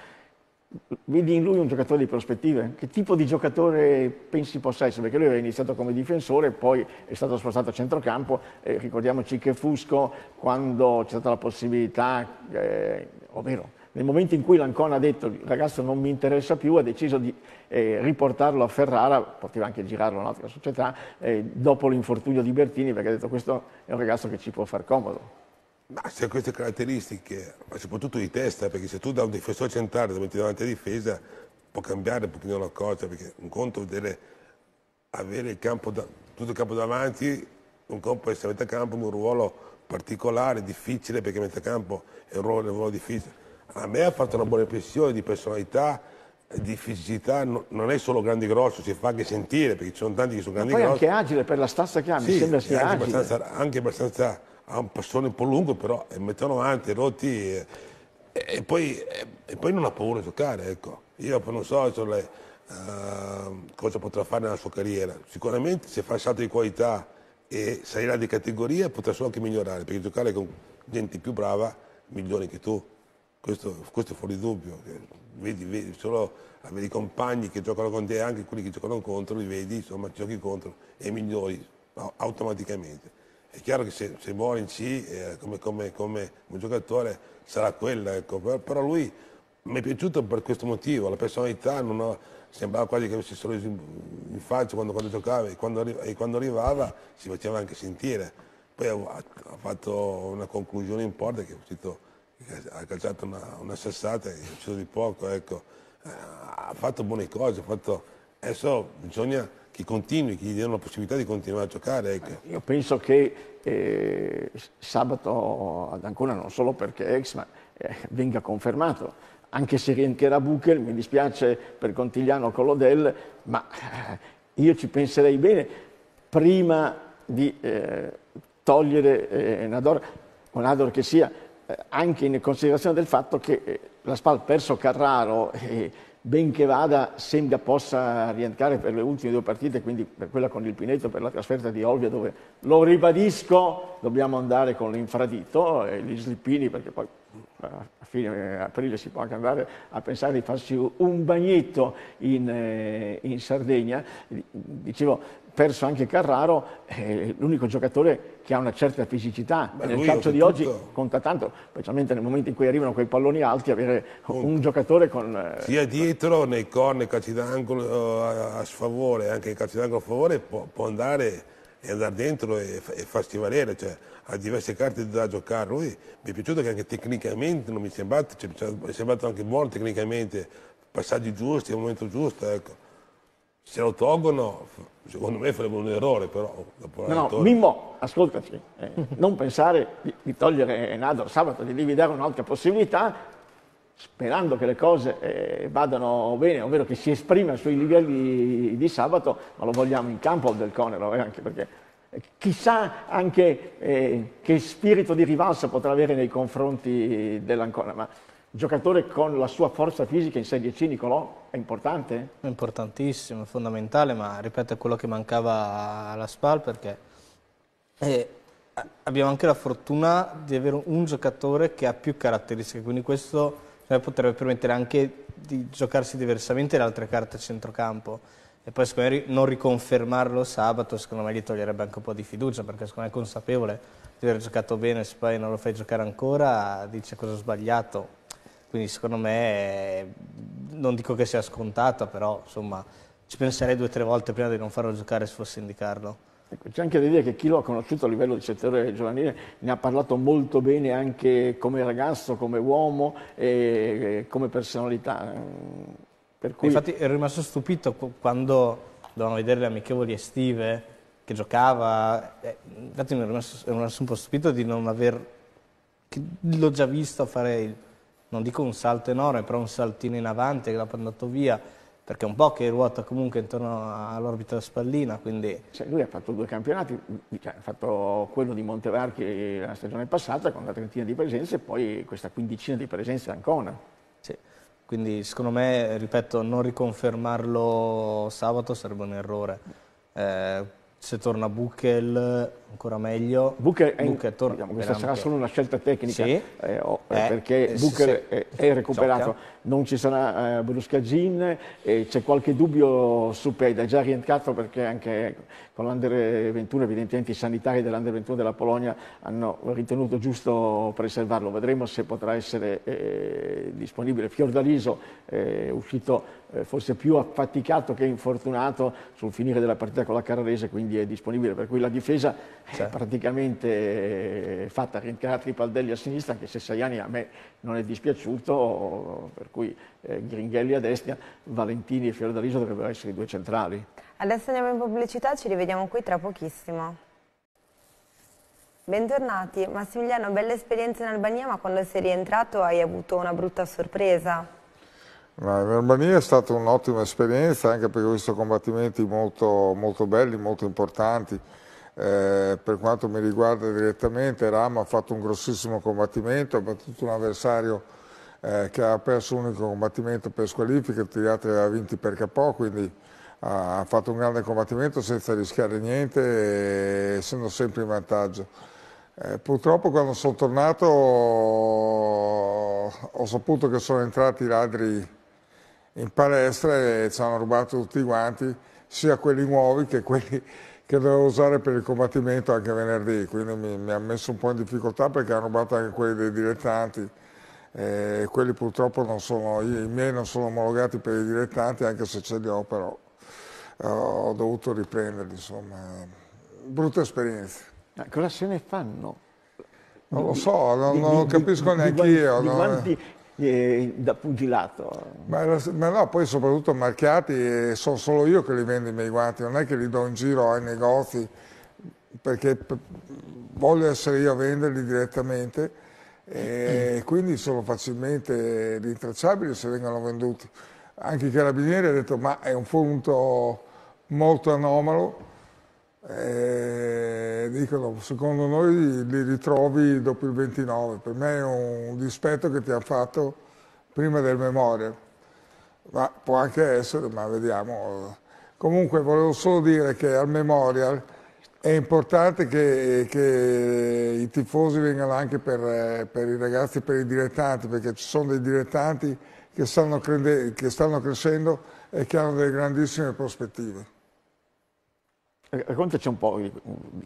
Vedi in lui un giocatore di prospettive? Che tipo di giocatore pensi possa essere? Perché lui aveva iniziato come difensore, poi è stato spostato a centrocampo. ricordiamoci che Fusco, quando c'è stata la possibilità, eh, ovvero nel momento in cui l'Ancona ha detto il ragazzo non mi interessa più, ha deciso di eh, riportarlo a Ferrara, poteva anche girarlo a un'altra società, eh, dopo l'infortunio di Bertini, perché ha detto questo è un ragazzo che ci può far comodo. Ma se ha queste caratteristiche, ma soprattutto di testa, perché se tu da un difensore centrale lo metti davanti a difesa, può cambiare un pochino la cosa, perché un conto è vedere, avere il campo da, tutto il campo davanti, un conto è essere metà campo, in un ruolo particolare, difficile, perché metà campo è un ruolo, un ruolo difficile a me ha fatto una buona impressione di personalità, eh, di fisicità, no, non è solo grandi grosso, si fa anche sentire perché ci sono tanti che sono grandi Ma poi grossi. anche agile per la stazza che ha, sì, mi sembra sia anche agile. Abbastanza, anche abbastanza, ha un passone un po' lungo però è eh, mettono avanti, rotti eh, e, e, poi, e, e, poi, non ha paura di giocare, ecco. Io non so le, uh, cosa potrà fare nella sua carriera, sicuramente se fa il salto di qualità e salirà di categoria potrà solo anche migliorare perché giocare con gente più brava migliori che tu questo, questo è fuori dubbio. Vedi, vedi, solo avere i compagni che giocano con te, anche quelli che giocano contro, li vedi, insomma, giochi contro e migliori automaticamente. È chiaro che se, se muore in C, eh, come, come, come, un giocatore, sarà quella, ecco. però, lui mi è piaciuto per questo motivo, la personalità non ho, sembrava quasi che avesse sorriso in, faccia quando, quando giocava e quando, e quando, arrivava si faceva anche sentire. Poi ha fatto una conclusione in porta che è uscito ha calciato una, una sassata, è ucciso di poco, ecco. eh, ha fatto buone cose, ha fatto... adesso bisogna che continui, che gli diano la possibilità di continuare a giocare. Ecco. Eh, io penso che eh, sabato ad Ancona, non solo perché ex, ma eh, venga confermato, anche se rientrerà Buchel, mi dispiace per Contigliano con l'Odell, ma eh, io ci penserei bene prima di eh, togliere eh, Nador, un Nador che sia eh, anche in considerazione del fatto che eh, la SPAL perso Carraro e ben che vada sembra possa rientrare per le ultime due partite, quindi per quella con il Pineto e per la trasferta di Olvia dove lo ribadisco dobbiamo andare con l'infradito e gli slippini perché poi eh, a fine aprile si può anche andare a pensare di farsi un bagnetto in, in Sardegna. Dicevo, perso anche Carraro, è eh, l'unico giocatore che ha una certa fisicità Beh, nel calcio di oggi conta tanto, specialmente nel momento in cui arrivano quei palloni alti, avere Conto. un giocatore con... Eh, sia dietro, nei corni, calci d'angolo eh, a sfavore, anche il calcio d'angolo a favore può, può, andare e andare dentro e, e farsi valere, cioè, ha diverse carte da giocare, lui mi è piaciuto che anche tecnicamente non mi è sembrato, cioè, mi è sembrato anche buono tecnicamente, passaggi giusti, al momento giusto, ecco. Se lo tolgono, secondo me farebbe un errore, però. No, no, Mimmo, ascoltaci, eh, non pensare di, di togliere Nador sabato, gli devi dare un'altra possibilità, sperando che le cose eh, vadano bene, ovvero che si esprima sui livelli di sabato, ma lo vogliamo in campo del Conero, eh, anche perché eh, chissà anche eh, che spirito di rivalsa potrà avere nei confronti dell'Ancona. Ma giocatore con la sua forza fisica in Serie C, Nicolò, è importante? È importantissimo, è fondamentale, ma ripeto è quello che mancava alla SPAL perché eh, abbiamo anche la fortuna di avere un giocatore che ha più caratteristiche, quindi questo cioè, potrebbe permettere anche di giocarsi diversamente le altre carte a centrocampo e poi secondo me non riconfermarlo sabato secondo me gli toglierebbe anche un po' di fiducia perché secondo me è consapevole di aver giocato bene se poi non lo fai giocare ancora dice cosa ho sbagliato quindi secondo me eh, non dico che sia scontata, però insomma ci penserei due o tre volte prima di non farlo giocare se fosse indicarlo. Ecco, c'è anche da dire che chi lo ha conosciuto a livello di settore giovanile ne ha parlato molto bene anche come ragazzo, come uomo e come personalità. Per cui... Infatti ero rimasto stupito quando dovevamo vedere le amichevoli estive che giocava, eh, infatti ero rimasto, ero rimasto un po' stupito di non aver, l'ho già visto fare il non dico un salto enorme, però un saltino in avanti che l'ha portato via perché è un po' che ruota comunque intorno all'orbita spallina, quindi... Cioè, lui ha fatto due campionati, cioè, ha fatto quello di Montevarchi la stagione passata con una trentina di presenze e poi questa quindicina di presenze Ancona. quindi secondo me, ripeto, non riconfermarlo sabato sarebbe un errore. Eh, se torna Buchel ancora meglio Booker, è, Booker diciamo, questa sarà anche. solo una scelta tecnica sì. eh, oh, eh, eh perché eh, Booker se, è, recuperato gioca. non ci sarà eh, Bruscagin eh, c'è qualche dubbio su Peda è già rientrato perché anche con l'Under 21 evidentemente i sanitari dell'Under 21 della Polonia hanno ritenuto giusto preservarlo vedremo se potrà essere eh, disponibile Fiordaliso è uscito forse più affaticato che infortunato sul finire della partita con la Carrarese quindi è disponibile per cui la difesa cioè. Eh, praticamente eh, fatta rientrare Tripaldelli a sinistra, anche se Saiani a me non è dispiaciuto, per cui eh, Gringhelli a destra, Valentini e Fiordaliso dovrebbero essere i due centrali. Adesso andiamo in pubblicità, ci rivediamo qui tra pochissimo. Bentornati, Massimiliano, bella esperienza in Albania, ma quando sei rientrato hai avuto una brutta sorpresa? Ma in Albania è stata un'ottima esperienza, anche perché ho visto combattimenti molto, molto belli, molto importanti eh, per quanto mi riguarda direttamente, Rama ha fatto un grossissimo combattimento, ha battuto un avversario eh, che ha perso un unico combattimento per squalifica, tutti gli altri ha vinti per capò, quindi ha, ha fatto un grande combattimento senza rischiare niente, essendo sempre in vantaggio. Eh, purtroppo quando sono tornato ho, ho saputo che sono entrati i ladri in palestra e ci hanno rubato tutti i guanti, sia quelli nuovi che quelli che dovevo usare per il combattimento anche venerdì, quindi mi, mi ha messo un po' in difficoltà perché hanno rubato anche quelli dei dilettanti. Eh, quelli purtroppo non sono, i miei non sono omologati per i dilettanti, anche se ce li ho, però eh, ho dovuto riprenderli, insomma. Brutta esperienza. Ma cosa se ne fanno? Non lo so, non, di, non di, capisco di, neanche io. Quanti, no? da pugilato. Ma, ma, no, poi soprattutto marchiati, eh, sono solo io che li vendo i miei guanti, non è che li do in giro ai negozi, perché voglio essere io a venderli direttamente e mm. quindi sono facilmente rintracciabili se vengono venduti. Anche i carabinieri hanno detto ma è un punto molto anomalo eh, dicono secondo noi li ritrovi dopo il 29, per me è un dispetto che ti ha fatto prima del memoria, ma può anche essere, ma vediamo. Comunque volevo solo dire che al memorial è importante che, che i tifosi vengano anche per, per, i ragazzi, per i dilettanti, perché ci sono dei dilettanti che stanno, che stanno crescendo e che hanno delle grandissime prospettive. Eh, Raccontaci un po'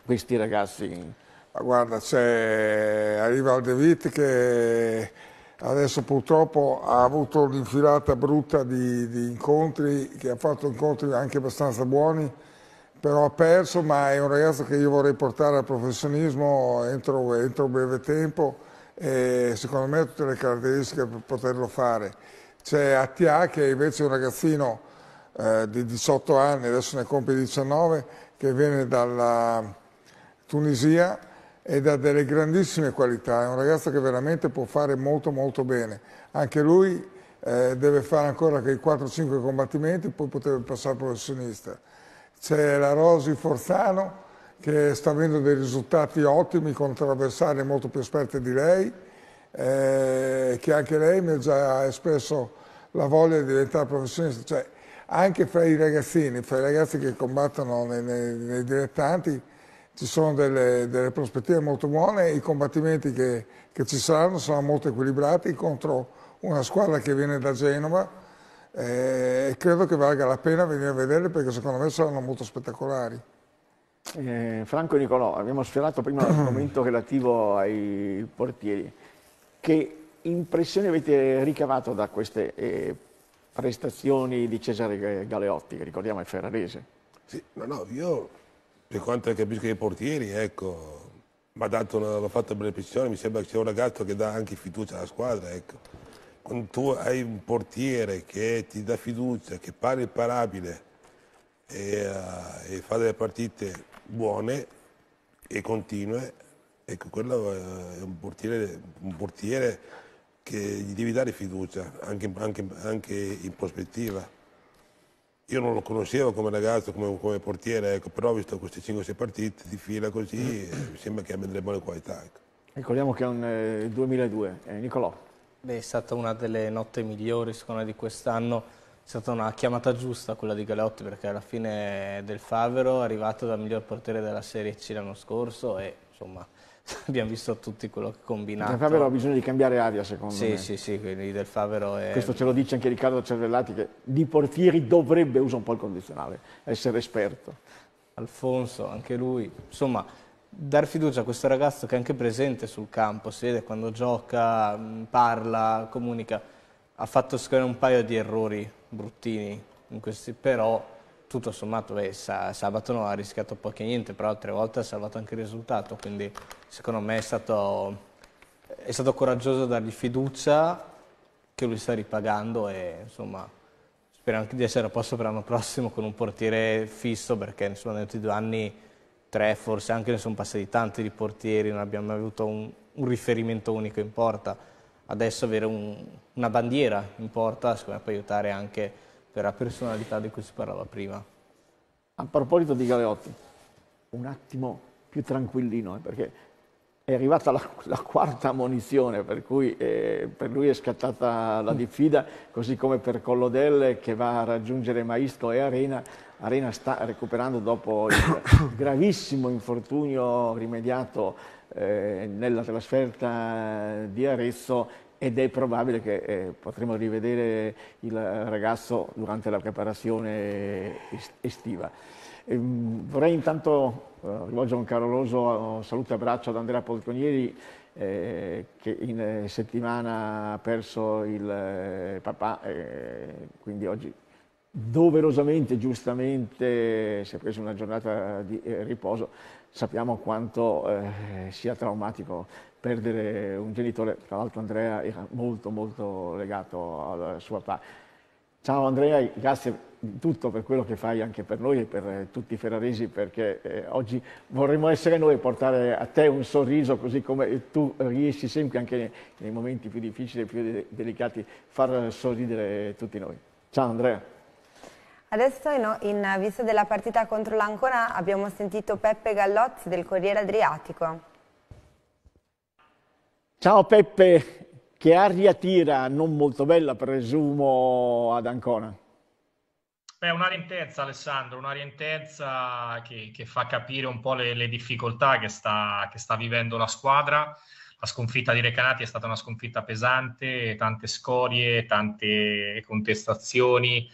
questi ragazzi. Ma guarda, arriva Witt che adesso purtroppo ha avuto un'infilata brutta di, di, incontri, che ha fatto incontri anche abbastanza buoni, però ha perso, ma è un ragazzo che io vorrei portare al professionismo entro, entro breve tempo e secondo me ha tutte le caratteristiche per poterlo fare. C'è Attia che invece è un ragazzino eh, di 18 anni, adesso ne compie 19, che viene dalla Tunisia ed ha delle grandissime qualità, è un ragazzo che veramente può fare molto molto bene. Anche lui eh, deve fare ancora quei 4-5 combattimenti, e poi potrebbe passare professionista. C'è la Rosi Forzano che sta avendo dei risultati ottimi contro avversari molto più esperte di lei, eh, che anche lei mi ha già espresso la voglia di diventare professionista. Cioè, anche fra i ragazzini, fra i ragazzi che combattono nei, nei, nei dilettanti, ci sono delle, delle, prospettive molto buone, i combattimenti che, che, ci saranno sono molto equilibrati contro una squadra che viene da Genova eh, e credo che valga la pena venire a vederli perché secondo me saranno molto spettacolari. Eh, Franco e Nicolò, abbiamo sfiorato prima l'argomento relativo ai portieri. Che impressioni avete ricavato da queste eh, prestazioni di Cesare Galeotti, che ricordiamo è ferrarese. Sì, no, no, io per quanto capisco i portieri, ecco, mi ha dato una, fatto una bella impressione, mi sembra che sia un ragazzo che dà anche fiducia alla squadra, ecco. Quando tu hai un portiere che ti dà fiducia, che pare imparabile e, uh, e fa delle partite buone e continue, ecco, quello è un portiere, un portiere che gli devi dare fiducia, anche, anche, anche in prospettiva. Io non lo conoscevo come ragazzo, come, come portiere, ecco, però ho visto queste 5-6 partite di fila così, mi sembra che abbia delle buone qualità. Ecco. Ricordiamo che è un eh, 2002, eh, Nicolò. Beh, è stata una delle notte migliori secondo me di quest'anno, è stata una chiamata giusta quella di Galeotti perché alla fine del Favero è arrivato dal miglior portiere della Serie C l'anno scorso e insomma abbiamo visto tutti quello che ha combinato. Del Favero ha bisogno di cambiare aria secondo sì, me. Sì, sì, quindi Del Favero è... Questo ce lo dice anche Riccardo Cervellati che di portieri dovrebbe, usa un po' il condizionale, essere esperto. Alfonso, anche lui, insomma dar fiducia a questo ragazzo che è anche presente sul campo, si vede quando gioca, mm, parla, comunica, ha fatto secondo un paio di errori bruttini, questi, però tutto sommato beh, sabato non ha rischiato poco e niente, però altre volte ha salvato anche il risultato, quindi secondo me è stato, è stato coraggioso dargli fiducia che lui sta ripagando e insomma speriamo anche di essere a posto per l'anno prossimo con un portiere fisso perché insomma negli ultimi due anni tre forse anche ne sono passati tanti di portieri, non abbiamo mai avuto un, un riferimento unico in porta, adesso avere un, una bandiera in porta secondo me può aiutare anche per la personalità di cui si parlava prima. A proposito di Galeotti, un attimo più tranquillino, eh, perché è arrivata la, la quarta ammonizione, per cui eh, per lui è scattata la mm. diffida, così come per Collodelle che va a raggiungere Maisco e Arena. Arena sta recuperando dopo il gravissimo infortunio rimediato eh, nella trasferta di Arezzo ed è probabile che eh, potremo rivedere il ragazzo durante la preparazione estiva. E, ehm, mh, vorrei intanto eh, rivolgere un caloroso eh, saluto e abbraccio ad Andrea Polconieri eh, che in eh, settimana ha perso il eh, papà, quindi oggi doverosamente, giustamente, si è preso una giornata di riposo, sappiamo quanto sia traumatico perdere un genitore, tra l'altro Andrea era molto molto legato al suo papà. Ciao Andrea, grazie di tutto per quello che fai anche per noi e per eh, tutti i ferraresi perché eh, oggi vorremmo essere noi e portare a te un sorriso così come tu riesci sempre anche nei, nei momenti più difficili e più de delicati far sorridere tutti noi. Ciao Andrea. Adesso in vista della partita contro l'Ancona abbiamo sentito Peppe Gallozzi del Corriere Adriatico. Ciao Peppe, che aria tira, non molto bella presumo ad Ancona. Beh, un'aria intensa Alessandro, un'aria intensa che, che, fa capire un po' le, le difficoltà che sta, che sta, vivendo la squadra. La sconfitta di Recanati è stata una sconfitta pesante, tante scorie, tante contestazioni,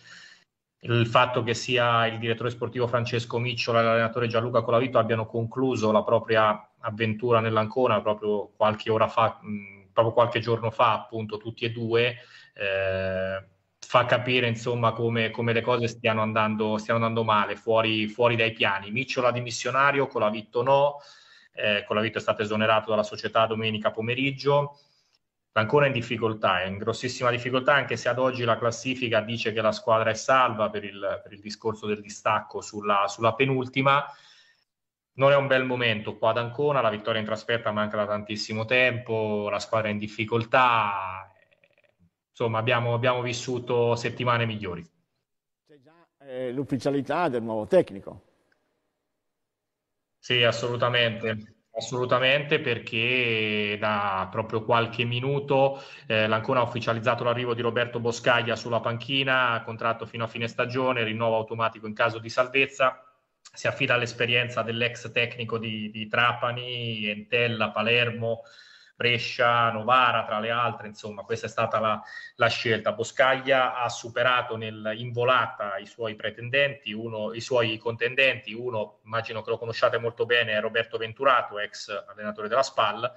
il fatto che sia il direttore sportivo Francesco Micciola e l'allenatore Gianluca Colavito abbiano concluso la propria avventura nell'Ancona proprio qualche ora fa, mh, proprio qualche giorno fa, appunto, tutti e due. Eh, fa capire insomma come, come le cose stiano andando, stiano andando male, fuori, fuori, dai piani. Micciola dimissionario, Colavito no, eh, Colavitto è stato esonerato dalla società domenica pomeriggio. Ancora in difficoltà, è in grossissima difficoltà, anche se ad oggi la classifica dice che la squadra è salva per il, per il discorso del distacco sulla, sulla, penultima. Non è un bel momento qua ad Ancona, la vittoria in trasferta manca da tantissimo tempo, la squadra è in difficoltà, insomma abbiamo, abbiamo vissuto settimane migliori. C'è già eh, l'ufficialità del nuovo tecnico. Sì, assolutamente. Assolutamente perché da proprio qualche minuto eh, l'Ancona ha ufficializzato l'arrivo di Roberto Boscaglia sulla panchina, contratto fino a fine stagione, rinnovo automatico in caso di salvezza, si affida all'esperienza dell'ex tecnico di, di Trapani, Entella, Palermo, Brescia, Novara tra le altre, insomma questa è stata la, la scelta. Boscaglia ha superato nel, in volata i suoi pretendenti, uno, i suoi contendenti, uno immagino che lo conosciate molto bene, è Roberto Venturato, ex allenatore della SPAL,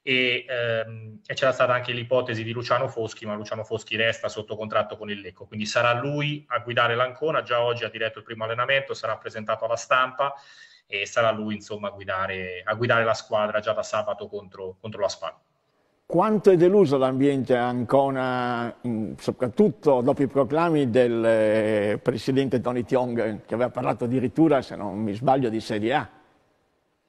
e, ehm, e c'era stata anche l'ipotesi di Luciano Foschi, ma Luciano Foschi resta sotto contratto con il Lecco, quindi sarà lui a guidare l'Ancona, già oggi ha diretto il primo allenamento, sarà presentato alla stampa e sarà lui insomma a guidare, a guidare la squadra già da sabato contro, contro la Spagna. Quanto è deluso l'ambiente a Ancona, soprattutto dopo i proclami del eh, presidente Tony Tiong, che aveva parlato addirittura, se non mi sbaglio, di Serie A?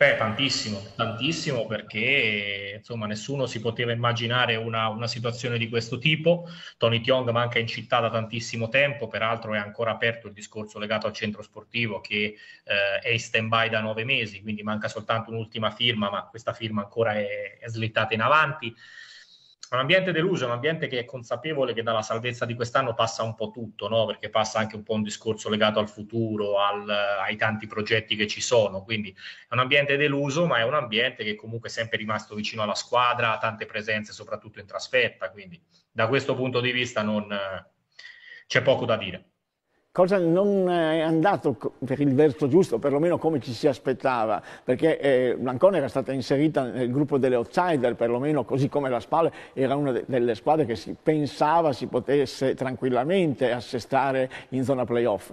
Beh, tantissimo, tantissimo perché insomma, nessuno si poteva immaginare una, una, situazione di questo tipo. Tony Tiong manca in città da tantissimo tempo, peraltro è ancora aperto il discorso legato al centro sportivo che eh, è in stand-by da nove mesi, quindi manca soltanto un'ultima firma, ma questa firma ancora è, è slittata in avanti è un ambiente deluso, è un ambiente che è consapevole che dalla salvezza di quest'anno passa un po' tutto, no? perché passa anche un po' un discorso legato al futuro, al, ai tanti progetti che ci sono, quindi è un ambiente deluso, ma è un ambiente che comunque è sempre rimasto vicino alla squadra, tante presenze soprattutto in trasferta, quindi da questo punto di vista non, eh, c'è poco da dire cosa non è andato per il verso giusto, perlomeno come ci si aspettava, perché eh, Blancone era stata inserita nel gruppo delle outsider, perlomeno così come la Spal era una de delle squadre che si pensava si potesse tranquillamente assestare in zona playoff.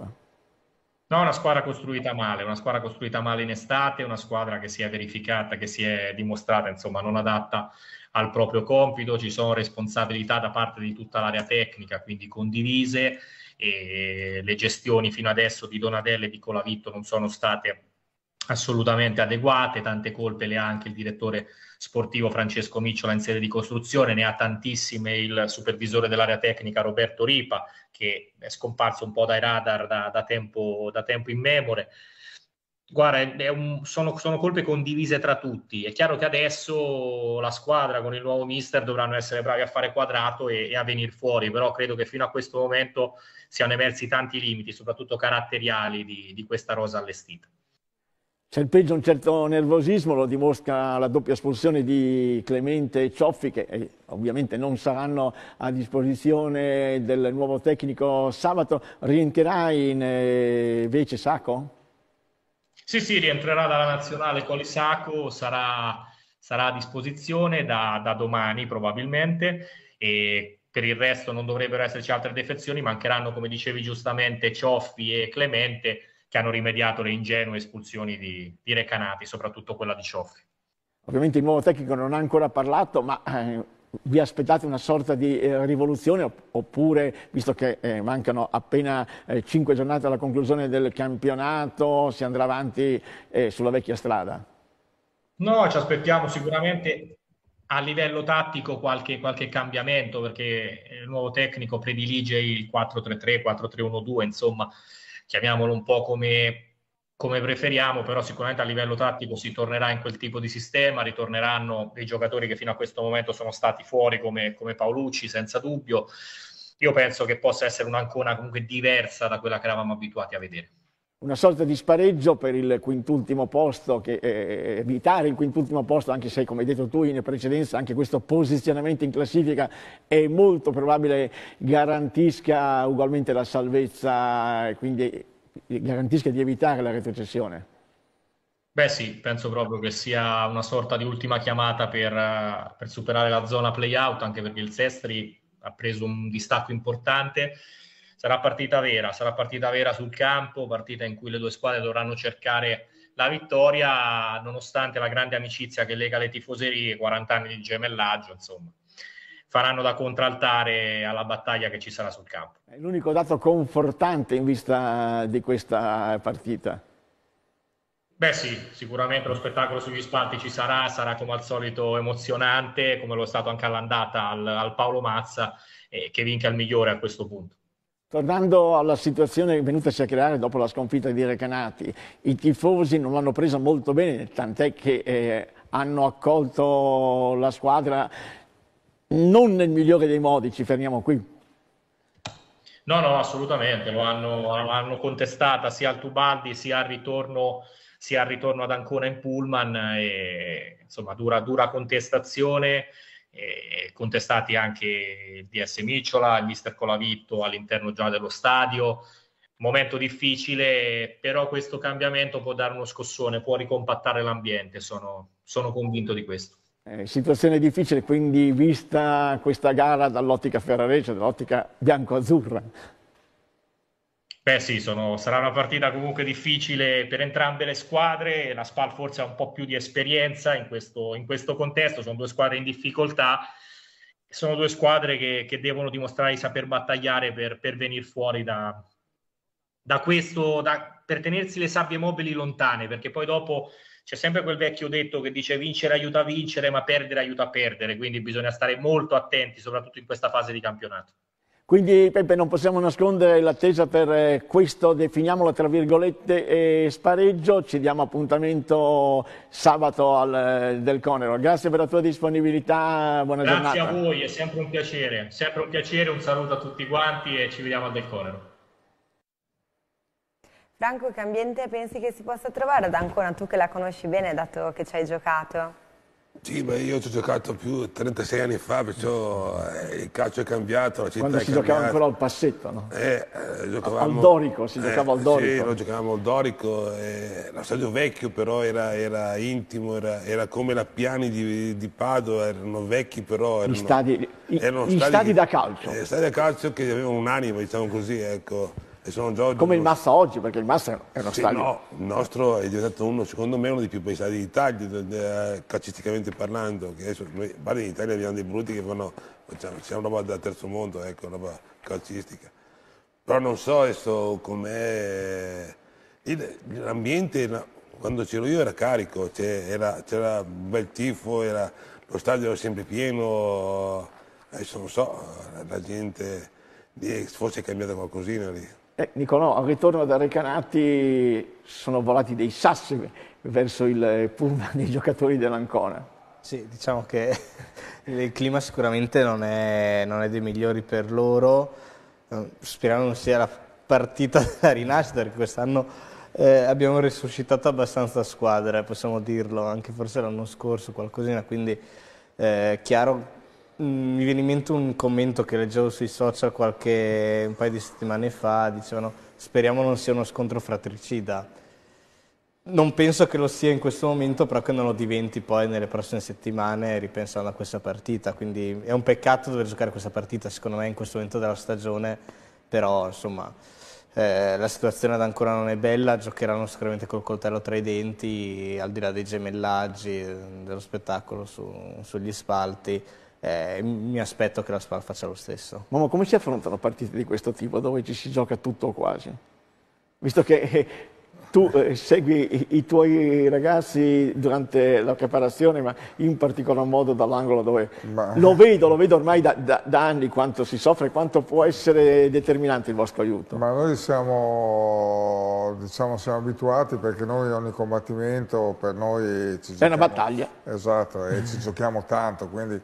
No, una squadra costruita male, una squadra costruita male in estate, una squadra che si è verificata, che si è dimostrata insomma non adatta al proprio compito, ci sono responsabilità da parte di tutta l'area tecnica, quindi condivise e le gestioni fino adesso di Donadelle e di Colavitto non sono state assolutamente adeguate, tante colpe le ha anche il direttore sportivo Francesco Micciola in sede di costruzione, ne ha tantissime il supervisore dell'area tecnica Roberto Ripa che è scomparso un po' dai radar da, da tempo, da tempo in memore. Guarda, un, sono, sono, colpe condivise tra tutti. È chiaro che adesso la squadra con il nuovo mister dovranno essere bravi a fare quadrato e, e a venire fuori, però credo che fino a questo momento siano emersi tanti limiti, soprattutto caratteriali, di, di questa rosa allestita. C'è il peggio un certo nervosismo, lo dimostra la doppia espulsione di Clemente e Cioffi, che eh, ovviamente non saranno a disposizione del nuovo tecnico sabato. Rientrerai in eh, Vece Sacco? Sì, sì, rientrerà dalla nazionale Colisacco, sarà, sarà a disposizione da, da domani probabilmente e per il resto non dovrebbero esserci altre defezioni, mancheranno come dicevi giustamente Cioffi e Clemente che hanno rimediato le ingenue espulsioni di, di Recanati, soprattutto quella di Cioffi. Ovviamente il nuovo tecnico non ha ancora parlato, ma eh, vi aspettate una sorta di eh, rivoluzione oppure, visto che eh, mancano appena eh, 5 giornate alla conclusione del campionato, si andrà avanti eh, sulla vecchia strada? No, ci aspettiamo sicuramente a livello tattico qualche, qualche cambiamento perché eh, il nuovo tecnico predilige il 4-3-3, 4-3-1-2, insomma, chiamiamolo un po' come come preferiamo, però sicuramente a livello tattico si tornerà in quel tipo di sistema, ritorneranno dei giocatori che fino a questo momento sono stati fuori come, come Paolucci, senza dubbio. Io penso che possa essere un'ancona comunque diversa da quella che eravamo abituati a vedere. Una sorta di spareggio per il quintultimo posto, che, eh, eh evitare il quintultimo posto, anche se come hai detto tu in precedenza, anche questo posizionamento in classifica è molto probabile garantisca ugualmente la salvezza, quindi garantisca di evitare la retrocessione. Beh sì, penso proprio che sia una sorta di ultima chiamata per, eh, per superare la zona play-out, anche perché il Sestri ha preso un distacco importante. Sarà partita vera, sarà partita vera sul campo, partita in cui le due squadre dovranno cercare la vittoria, nonostante la grande amicizia che lega le tifoserie, 40 anni di gemellaggio, insomma faranno da contraltare alla battaglia che ci sarà sul campo. È l'unico dato confortante in vista di questa partita. Beh sì, sicuramente lo spettacolo sugli spalti ci sarà, sarà come al solito emozionante, come lo è stato anche all'andata al, al Paolo Mazza, eh, che vinca il migliore a questo punto. Tornando alla situazione venutasi a creare dopo la sconfitta di Recanati, i tifosi non l'hanno presa molto bene, tant'è che eh, hanno accolto la squadra non nel migliore dei modi, ci fermiamo qui. No, no, assolutamente, lo hanno, hanno contestata sia al Tubaldi sia al ritorno, sia al ritorno ad Ancona in Pullman, e, insomma dura, dura contestazione, e, contestati anche il DS Micciola, il mister Colavitto all'interno già dello stadio, momento difficile, però questo cambiamento può dare uno scossone, può ricompattare l'ambiente, sono, sono convinto di questo. Eh, situazione difficile, quindi vista questa gara dall'ottica ferrareggia, cioè dall'ottica bianco-azzurra. Beh sì, sono, sarà una partita comunque difficile per entrambe le squadre, la Spal forse ha un po' più di esperienza in questo, in questo contesto, sono due squadre in difficoltà, sono due squadre che, che devono dimostrare di saper battagliare per, per venire fuori da, da questo, da, per tenersi le sabbie mobili lontane, perché poi dopo c'è sempre quel vecchio detto che dice vincere aiuta a vincere, ma perdere aiuta a perdere, quindi bisogna stare molto attenti, soprattutto in questa fase di campionato. Quindi Peppe non possiamo nascondere l'attesa per eh, questo, definiamolo tra virgolette, eh, spareggio, ci diamo appuntamento sabato al, eh, del Conero. Grazie per la tua disponibilità, buona Grazie giornata. Grazie a voi, è sempre un piacere, sempre un piacere, un saluto a tutti quanti e ci vediamo al del Conero. Franco, che ambiente pensi che si possa trovare ad Ancona? Tu che la conosci bene, dato che ci hai giocato. Sì, ma io ci ho giocato più 36 anni fa, perciò eh, il calcio è cambiato, la città Quando si giocava ancora al passetto, no? Eh, eh, giocavamo, al Dorico, si eh, giocava al eh, Dorico. Sì, noi giocavamo al Dorico, eh, lo stadio vecchio però era, era intimo, era, era, come la Piani di, di Padova, erano vecchi però... Erano, gli stadi, erano gli stadi, stadi da calcio. Eh, stadi da calcio che avevano un'anima, diciamo così, ecco. Come il Massa oggi, perché il Massa è uno sì, stadio. No, il nostro è diventato uno, secondo me, uno dei più bei stadi d'Italia, calcisticamente parlando. Che adesso noi, in Italia abbiamo dei brutti che fanno, facciamo, facciamo roba da terzo mondo, ecco, roba calcistica. Però non so adesso com'è. L'ambiente, quando c'ero io, era carico, c'era, c'era un bel tifo, era, lo stadio era sempre pieno. Adesso non so, la gente forse è cambiata qualcosina lì. Eh, Nicolò, al ritorno da Recanati sono volati dei sassi verso il eh, pullman dei giocatori dell'Ancona. Sì, diciamo che il clima sicuramente non è, non è dei migliori per loro, eh, speriamo non sia la partita della rinascita, perché quest'anno eh, abbiamo resuscitato abbastanza squadre, eh, possiamo dirlo, anche forse l'anno scorso qualcosina, quindi è eh, chiaro Mm, mi viene in mente un commento che leggevo sui social qualche un paio di settimane fa, dicevano speriamo non sia uno scontro fratricida. Non penso che lo sia in questo momento, però che non lo diventi poi nelle prossime settimane ripensando a questa partita. Quindi è un peccato dover giocare questa partita, secondo me, in questo momento della stagione, però insomma eh, la situazione ad ancora non è bella, giocheranno sicuramente col coltello tra i denti, al di là dei gemellaggi, eh, dello spettacolo su, sugli spalti eh, mi aspetto che la SPAL faccia lo stesso. Mamma, come si affrontano partite di questo tipo dove ci si gioca tutto o quasi? Visto che eh, tu eh, segui i, tuoi ragazzi durante la preparazione, ma in particolar modo dall'angolo dove ma... lo vedo, lo vedo ormai da, da, da, anni quanto si soffre, quanto può essere determinante il vostro aiuto. Ma noi siamo, diciamo, siamo abituati perché noi ogni combattimento per noi ci giochiamo, è una battaglia. Esatto, e ci giochiamo tanto, quindi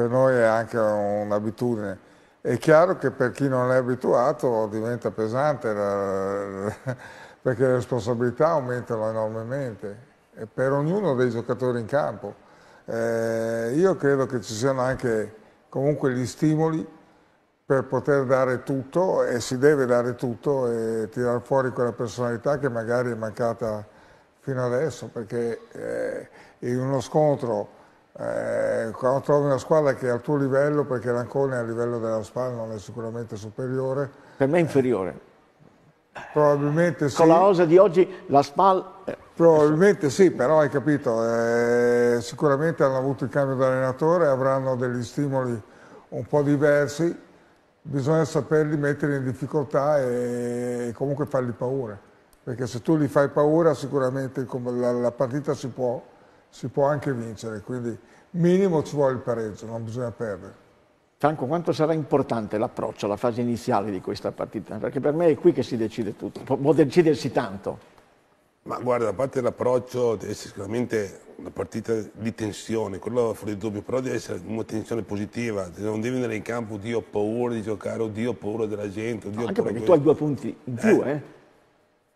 per noi è anche un'abitudine. È chiaro che per chi non è abituato diventa pesante la, perché le responsabilità aumentano enormemente e per ognuno dei giocatori in campo. Eh, io credo che ci siano anche comunque gli stimoli per poter dare tutto e si deve dare tutto e tirare fuori quella personalità che magari è mancata fino adesso perché eh, in uno scontro eh, quando trovi una squadra che è al tuo livello, perché l'Ancone a livello della SPAL non è sicuramente superiore. Per me è inferiore. Eh, probabilmente sì. Con la osa di oggi la SPAL... Eh, probabilmente sì, però hai capito, eh, sicuramente hanno avuto il cambio di allenatore, avranno degli stimoli un po' diversi, bisogna saperli mettere in difficoltà e, e comunque fargli paura, perché se tu gli fai paura sicuramente la, la partita si può si può anche vincere, quindi minimo ci vuole il pareggio, non bisogna perdere. Franco, quanto sarà importante l'approccio, la fase iniziale di questa partita? Perché per me è qui che si decide tutto, può decidersi tanto. Ma guarda, a parte l'approccio, deve essere sicuramente una partita di tensione, quello fuori dubbio, però deve essere una tensione positiva, non devi andare in campo, Dio ho paura di giocare, oddio ho paura della gente, oddio no, Anche perché questo. tu hai due punti in più, eh? eh?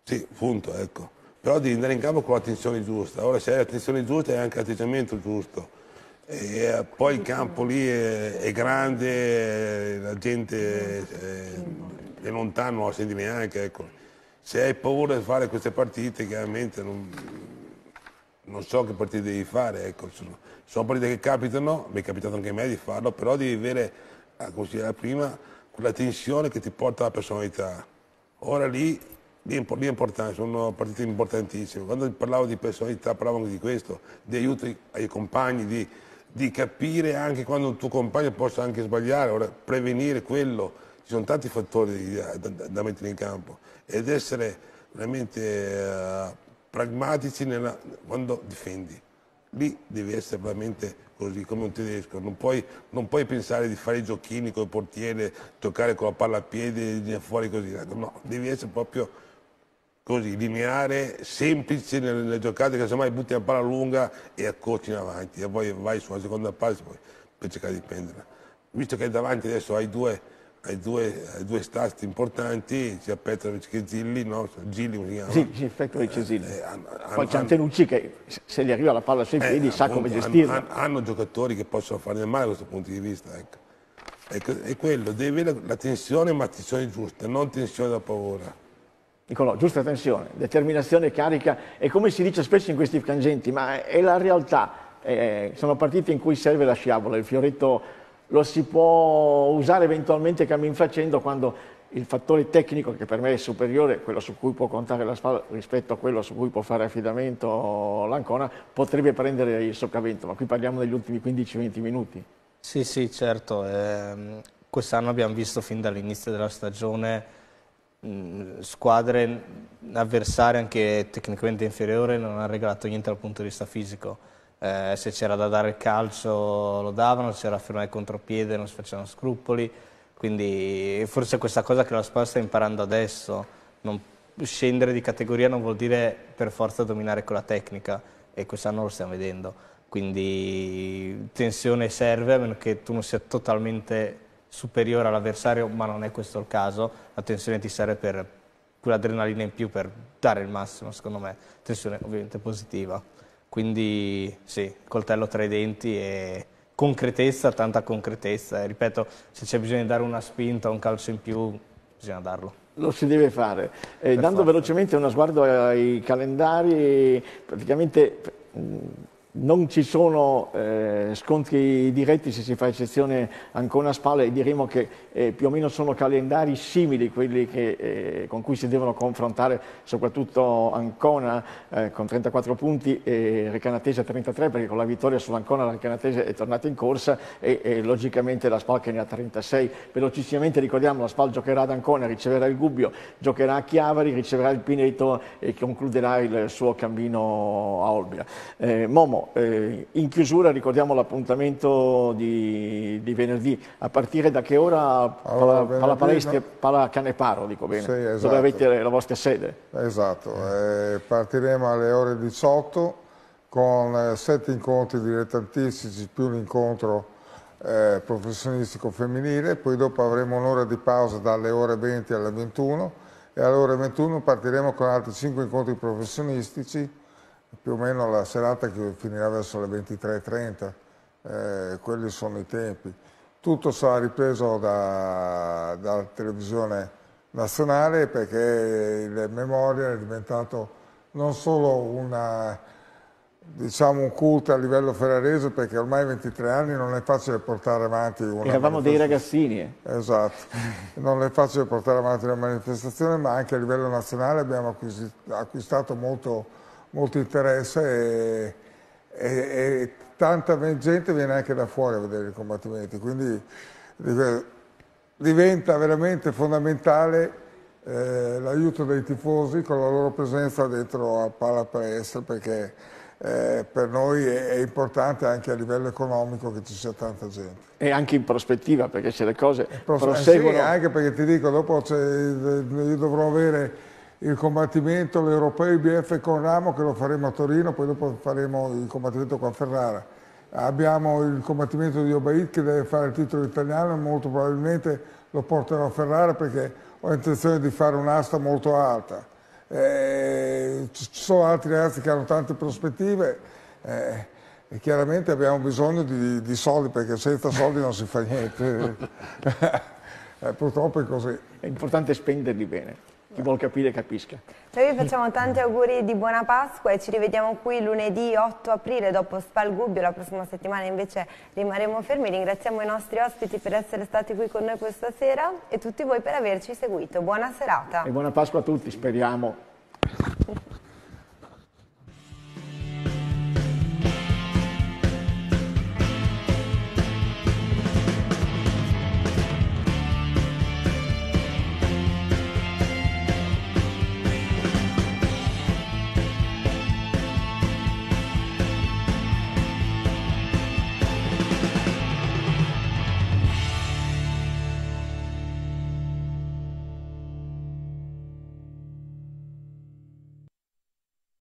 Sì, punto, ecco però devi andare in campo con l'attenzione giusta. Ora se hai l'attenzione giusta hai anche l'atteggiamento giusto. E eh, poi il campo lì è, è grande, la gente è, eh, è lontano, non la senti neanche. Ecco. Se hai paura di fare queste partite, chiaramente non, non so che partite devi fare. Ecco. Sono, sono, partite che capitano, mi è capitato anche a me di farlo, però devi avere, a eh, considerare prima, quella tensione che ti porta alla personalità. Ora lì lì, è importante, sono partite importantissime. Quando parlavo di personalità parlavo anche di questo, di aiuto ai compagni, di, di capire anche quando un tuo compagno possa anche sbagliare, ora, prevenire quello. Ci sono tanti fattori da, da, da mettere in campo ed essere veramente uh, pragmatici nella, quando difendi. Lì devi essere veramente così, come un tedesco. Non puoi, non puoi pensare di fare i giochini col portiere, toccare con la palla a piede, fuori così. Ecco, no, devi essere proprio così, lineare, semplice nelle, nelle giocate, che semmai butti la palla lunga e accorci in avanti e poi vai sulla seconda palla per cercare di prenderla. Visto che davanti adesso hai due, hai due, hai due stati importanti, sia Petrovic che Zilli, no? Gilli come si chiama? Sì, sì Petrovic e Zilli. Eh, eh, hanno, poi c'è Antenucci che se gli arriva la palla sui eh, piedi eh, sa appunto, come gestirla. Hanno, hanno, giocatori che possono fare del male da questo punto di vista, ecco. ecco è quello, devi avere la tensione ma tensione giusta, non tensione da paura. Nicolò, giusta tensione, determinazione, carica, e come si dice spesso in questi frangenti, ma è la realtà. Eh, sono partite in cui serve la sciabola, il fioretto lo si può usare eventualmente cammin facendo quando il fattore tecnico che per me è superiore, quello su cui può contare la spalla rispetto a quello su cui può fare affidamento l'Ancona, potrebbe prendere il soccavento, ma qui parliamo degli ultimi 15-20 minuti. Sì, sì, certo. Eh, quest'anno abbiamo visto fin dall'inizio della stagione Mm, squadre avversarie anche tecnicamente inferiore non hanno regalato niente dal punto di vista fisico. Eh, se c'era da dare il calcio lo davano, se c'era da fermare il contropiede non si facevano scrupoli, quindi forse è questa cosa che la squadra sta imparando adesso, non, scendere di categoria non vuol dire per forza dominare con la tecnica e quest'anno lo stiamo vedendo, quindi tensione serve a meno che tu non sia totalmente superiore all'avversario, ma non è questo il caso, la tensione ti serve per quell'adrenalina in più per dare il massimo, secondo me, tensione ovviamente positiva. Quindi sì, coltello tra i denti e concretezza, tanta concretezza. E ripeto, se c'è bisogno di dare una spinta, un calcio in più, bisogna darlo. Lo si deve fare. Eh, dando forza. velocemente uno sguardo ai calendari, praticamente non ci sono eh, scontri diretti, se si fa eccezione ancora a spalle, diremo che eh, più o meno sono calendari simili quelli che, eh, con cui si devono confrontare soprattutto Ancona eh, con 34 punti e Recanatese a 33, perché con la vittoria sull'Ancona la Recanatese è tornata in corsa e, e logicamente la Spal che ne ha 36. Velocissimamente ricordiamo la Spal giocherà ad Ancona, riceverà il Gubbio, giocherà a Chiavari, riceverà il Pineto e concluderà il suo cammino a Olbia. Eh, Momo, eh, in chiusura, ricordiamo l'appuntamento di, di, venerdì, a partire da che ora allora, Pala, Palestia, Pala Caneparo, dico bene, sì, esatto. dove avete la vostra sede? Esatto, eh, partiremo alle ore 18 con eh, sette incontri dilettantistici più l'incontro eh, professionistico femminile, poi dopo avremo un'ora di pausa dalle ore 20 alle 21 e alle ore 21 partiremo con altri cinque incontri professionistici più o meno la serata che finirà verso le 23.30, eh, quelli sono i tempi. Tutto sarà ripreso da, dalla televisione nazionale perché il Memorial è diventato non solo una, diciamo, un culto a livello ferrarese perché ormai 23 anni non è facile portare avanti una Eravamo dei ragazzini. Eh. Esatto, non è facile portare avanti una manifestazione ma anche a livello nazionale abbiamo acquistato molto molto interesse e, e, e tanta gente viene anche da fuori a vedere i combattimenti, quindi diventa veramente fondamentale eh, l'aiuto dei tifosi con la loro presenza dentro a Pala Press perché eh, per noi è, è, importante anche a livello economico che ci sia tanta gente. E anche in prospettiva perché se le cose pros proseguono... Eh sì, anche perché ti dico, dopo io dovrò avere il combattimento, l'europeo IBF con Ramo che lo faremo a Torino, poi dopo faremo il combattimento con Ferrara. Abbiamo il combattimento di Obaid che deve fare il titolo italiano, molto probabilmente lo porterò a Ferrara perché ho intenzione di fare un'asta molto alta. Eh, ci sono altri ragazzi che hanno tante prospettive eh, e chiaramente abbiamo bisogno di, di soldi perché senza soldi non si fa niente. Eh, purtroppo è così. È importante spenderli bene chi vuol capire capisca. Noi cioè, vi facciamo tanti auguri di buona Pasqua e ci rivediamo qui lunedì 8 aprile dopo Spal Gubbio, la prossima settimana invece rimarremo fermi. Ringraziamo i nostri ospiti per essere stati qui con noi questa sera e tutti voi per averci seguito. Buona serata. E buona Pasqua a tutti, speriamo.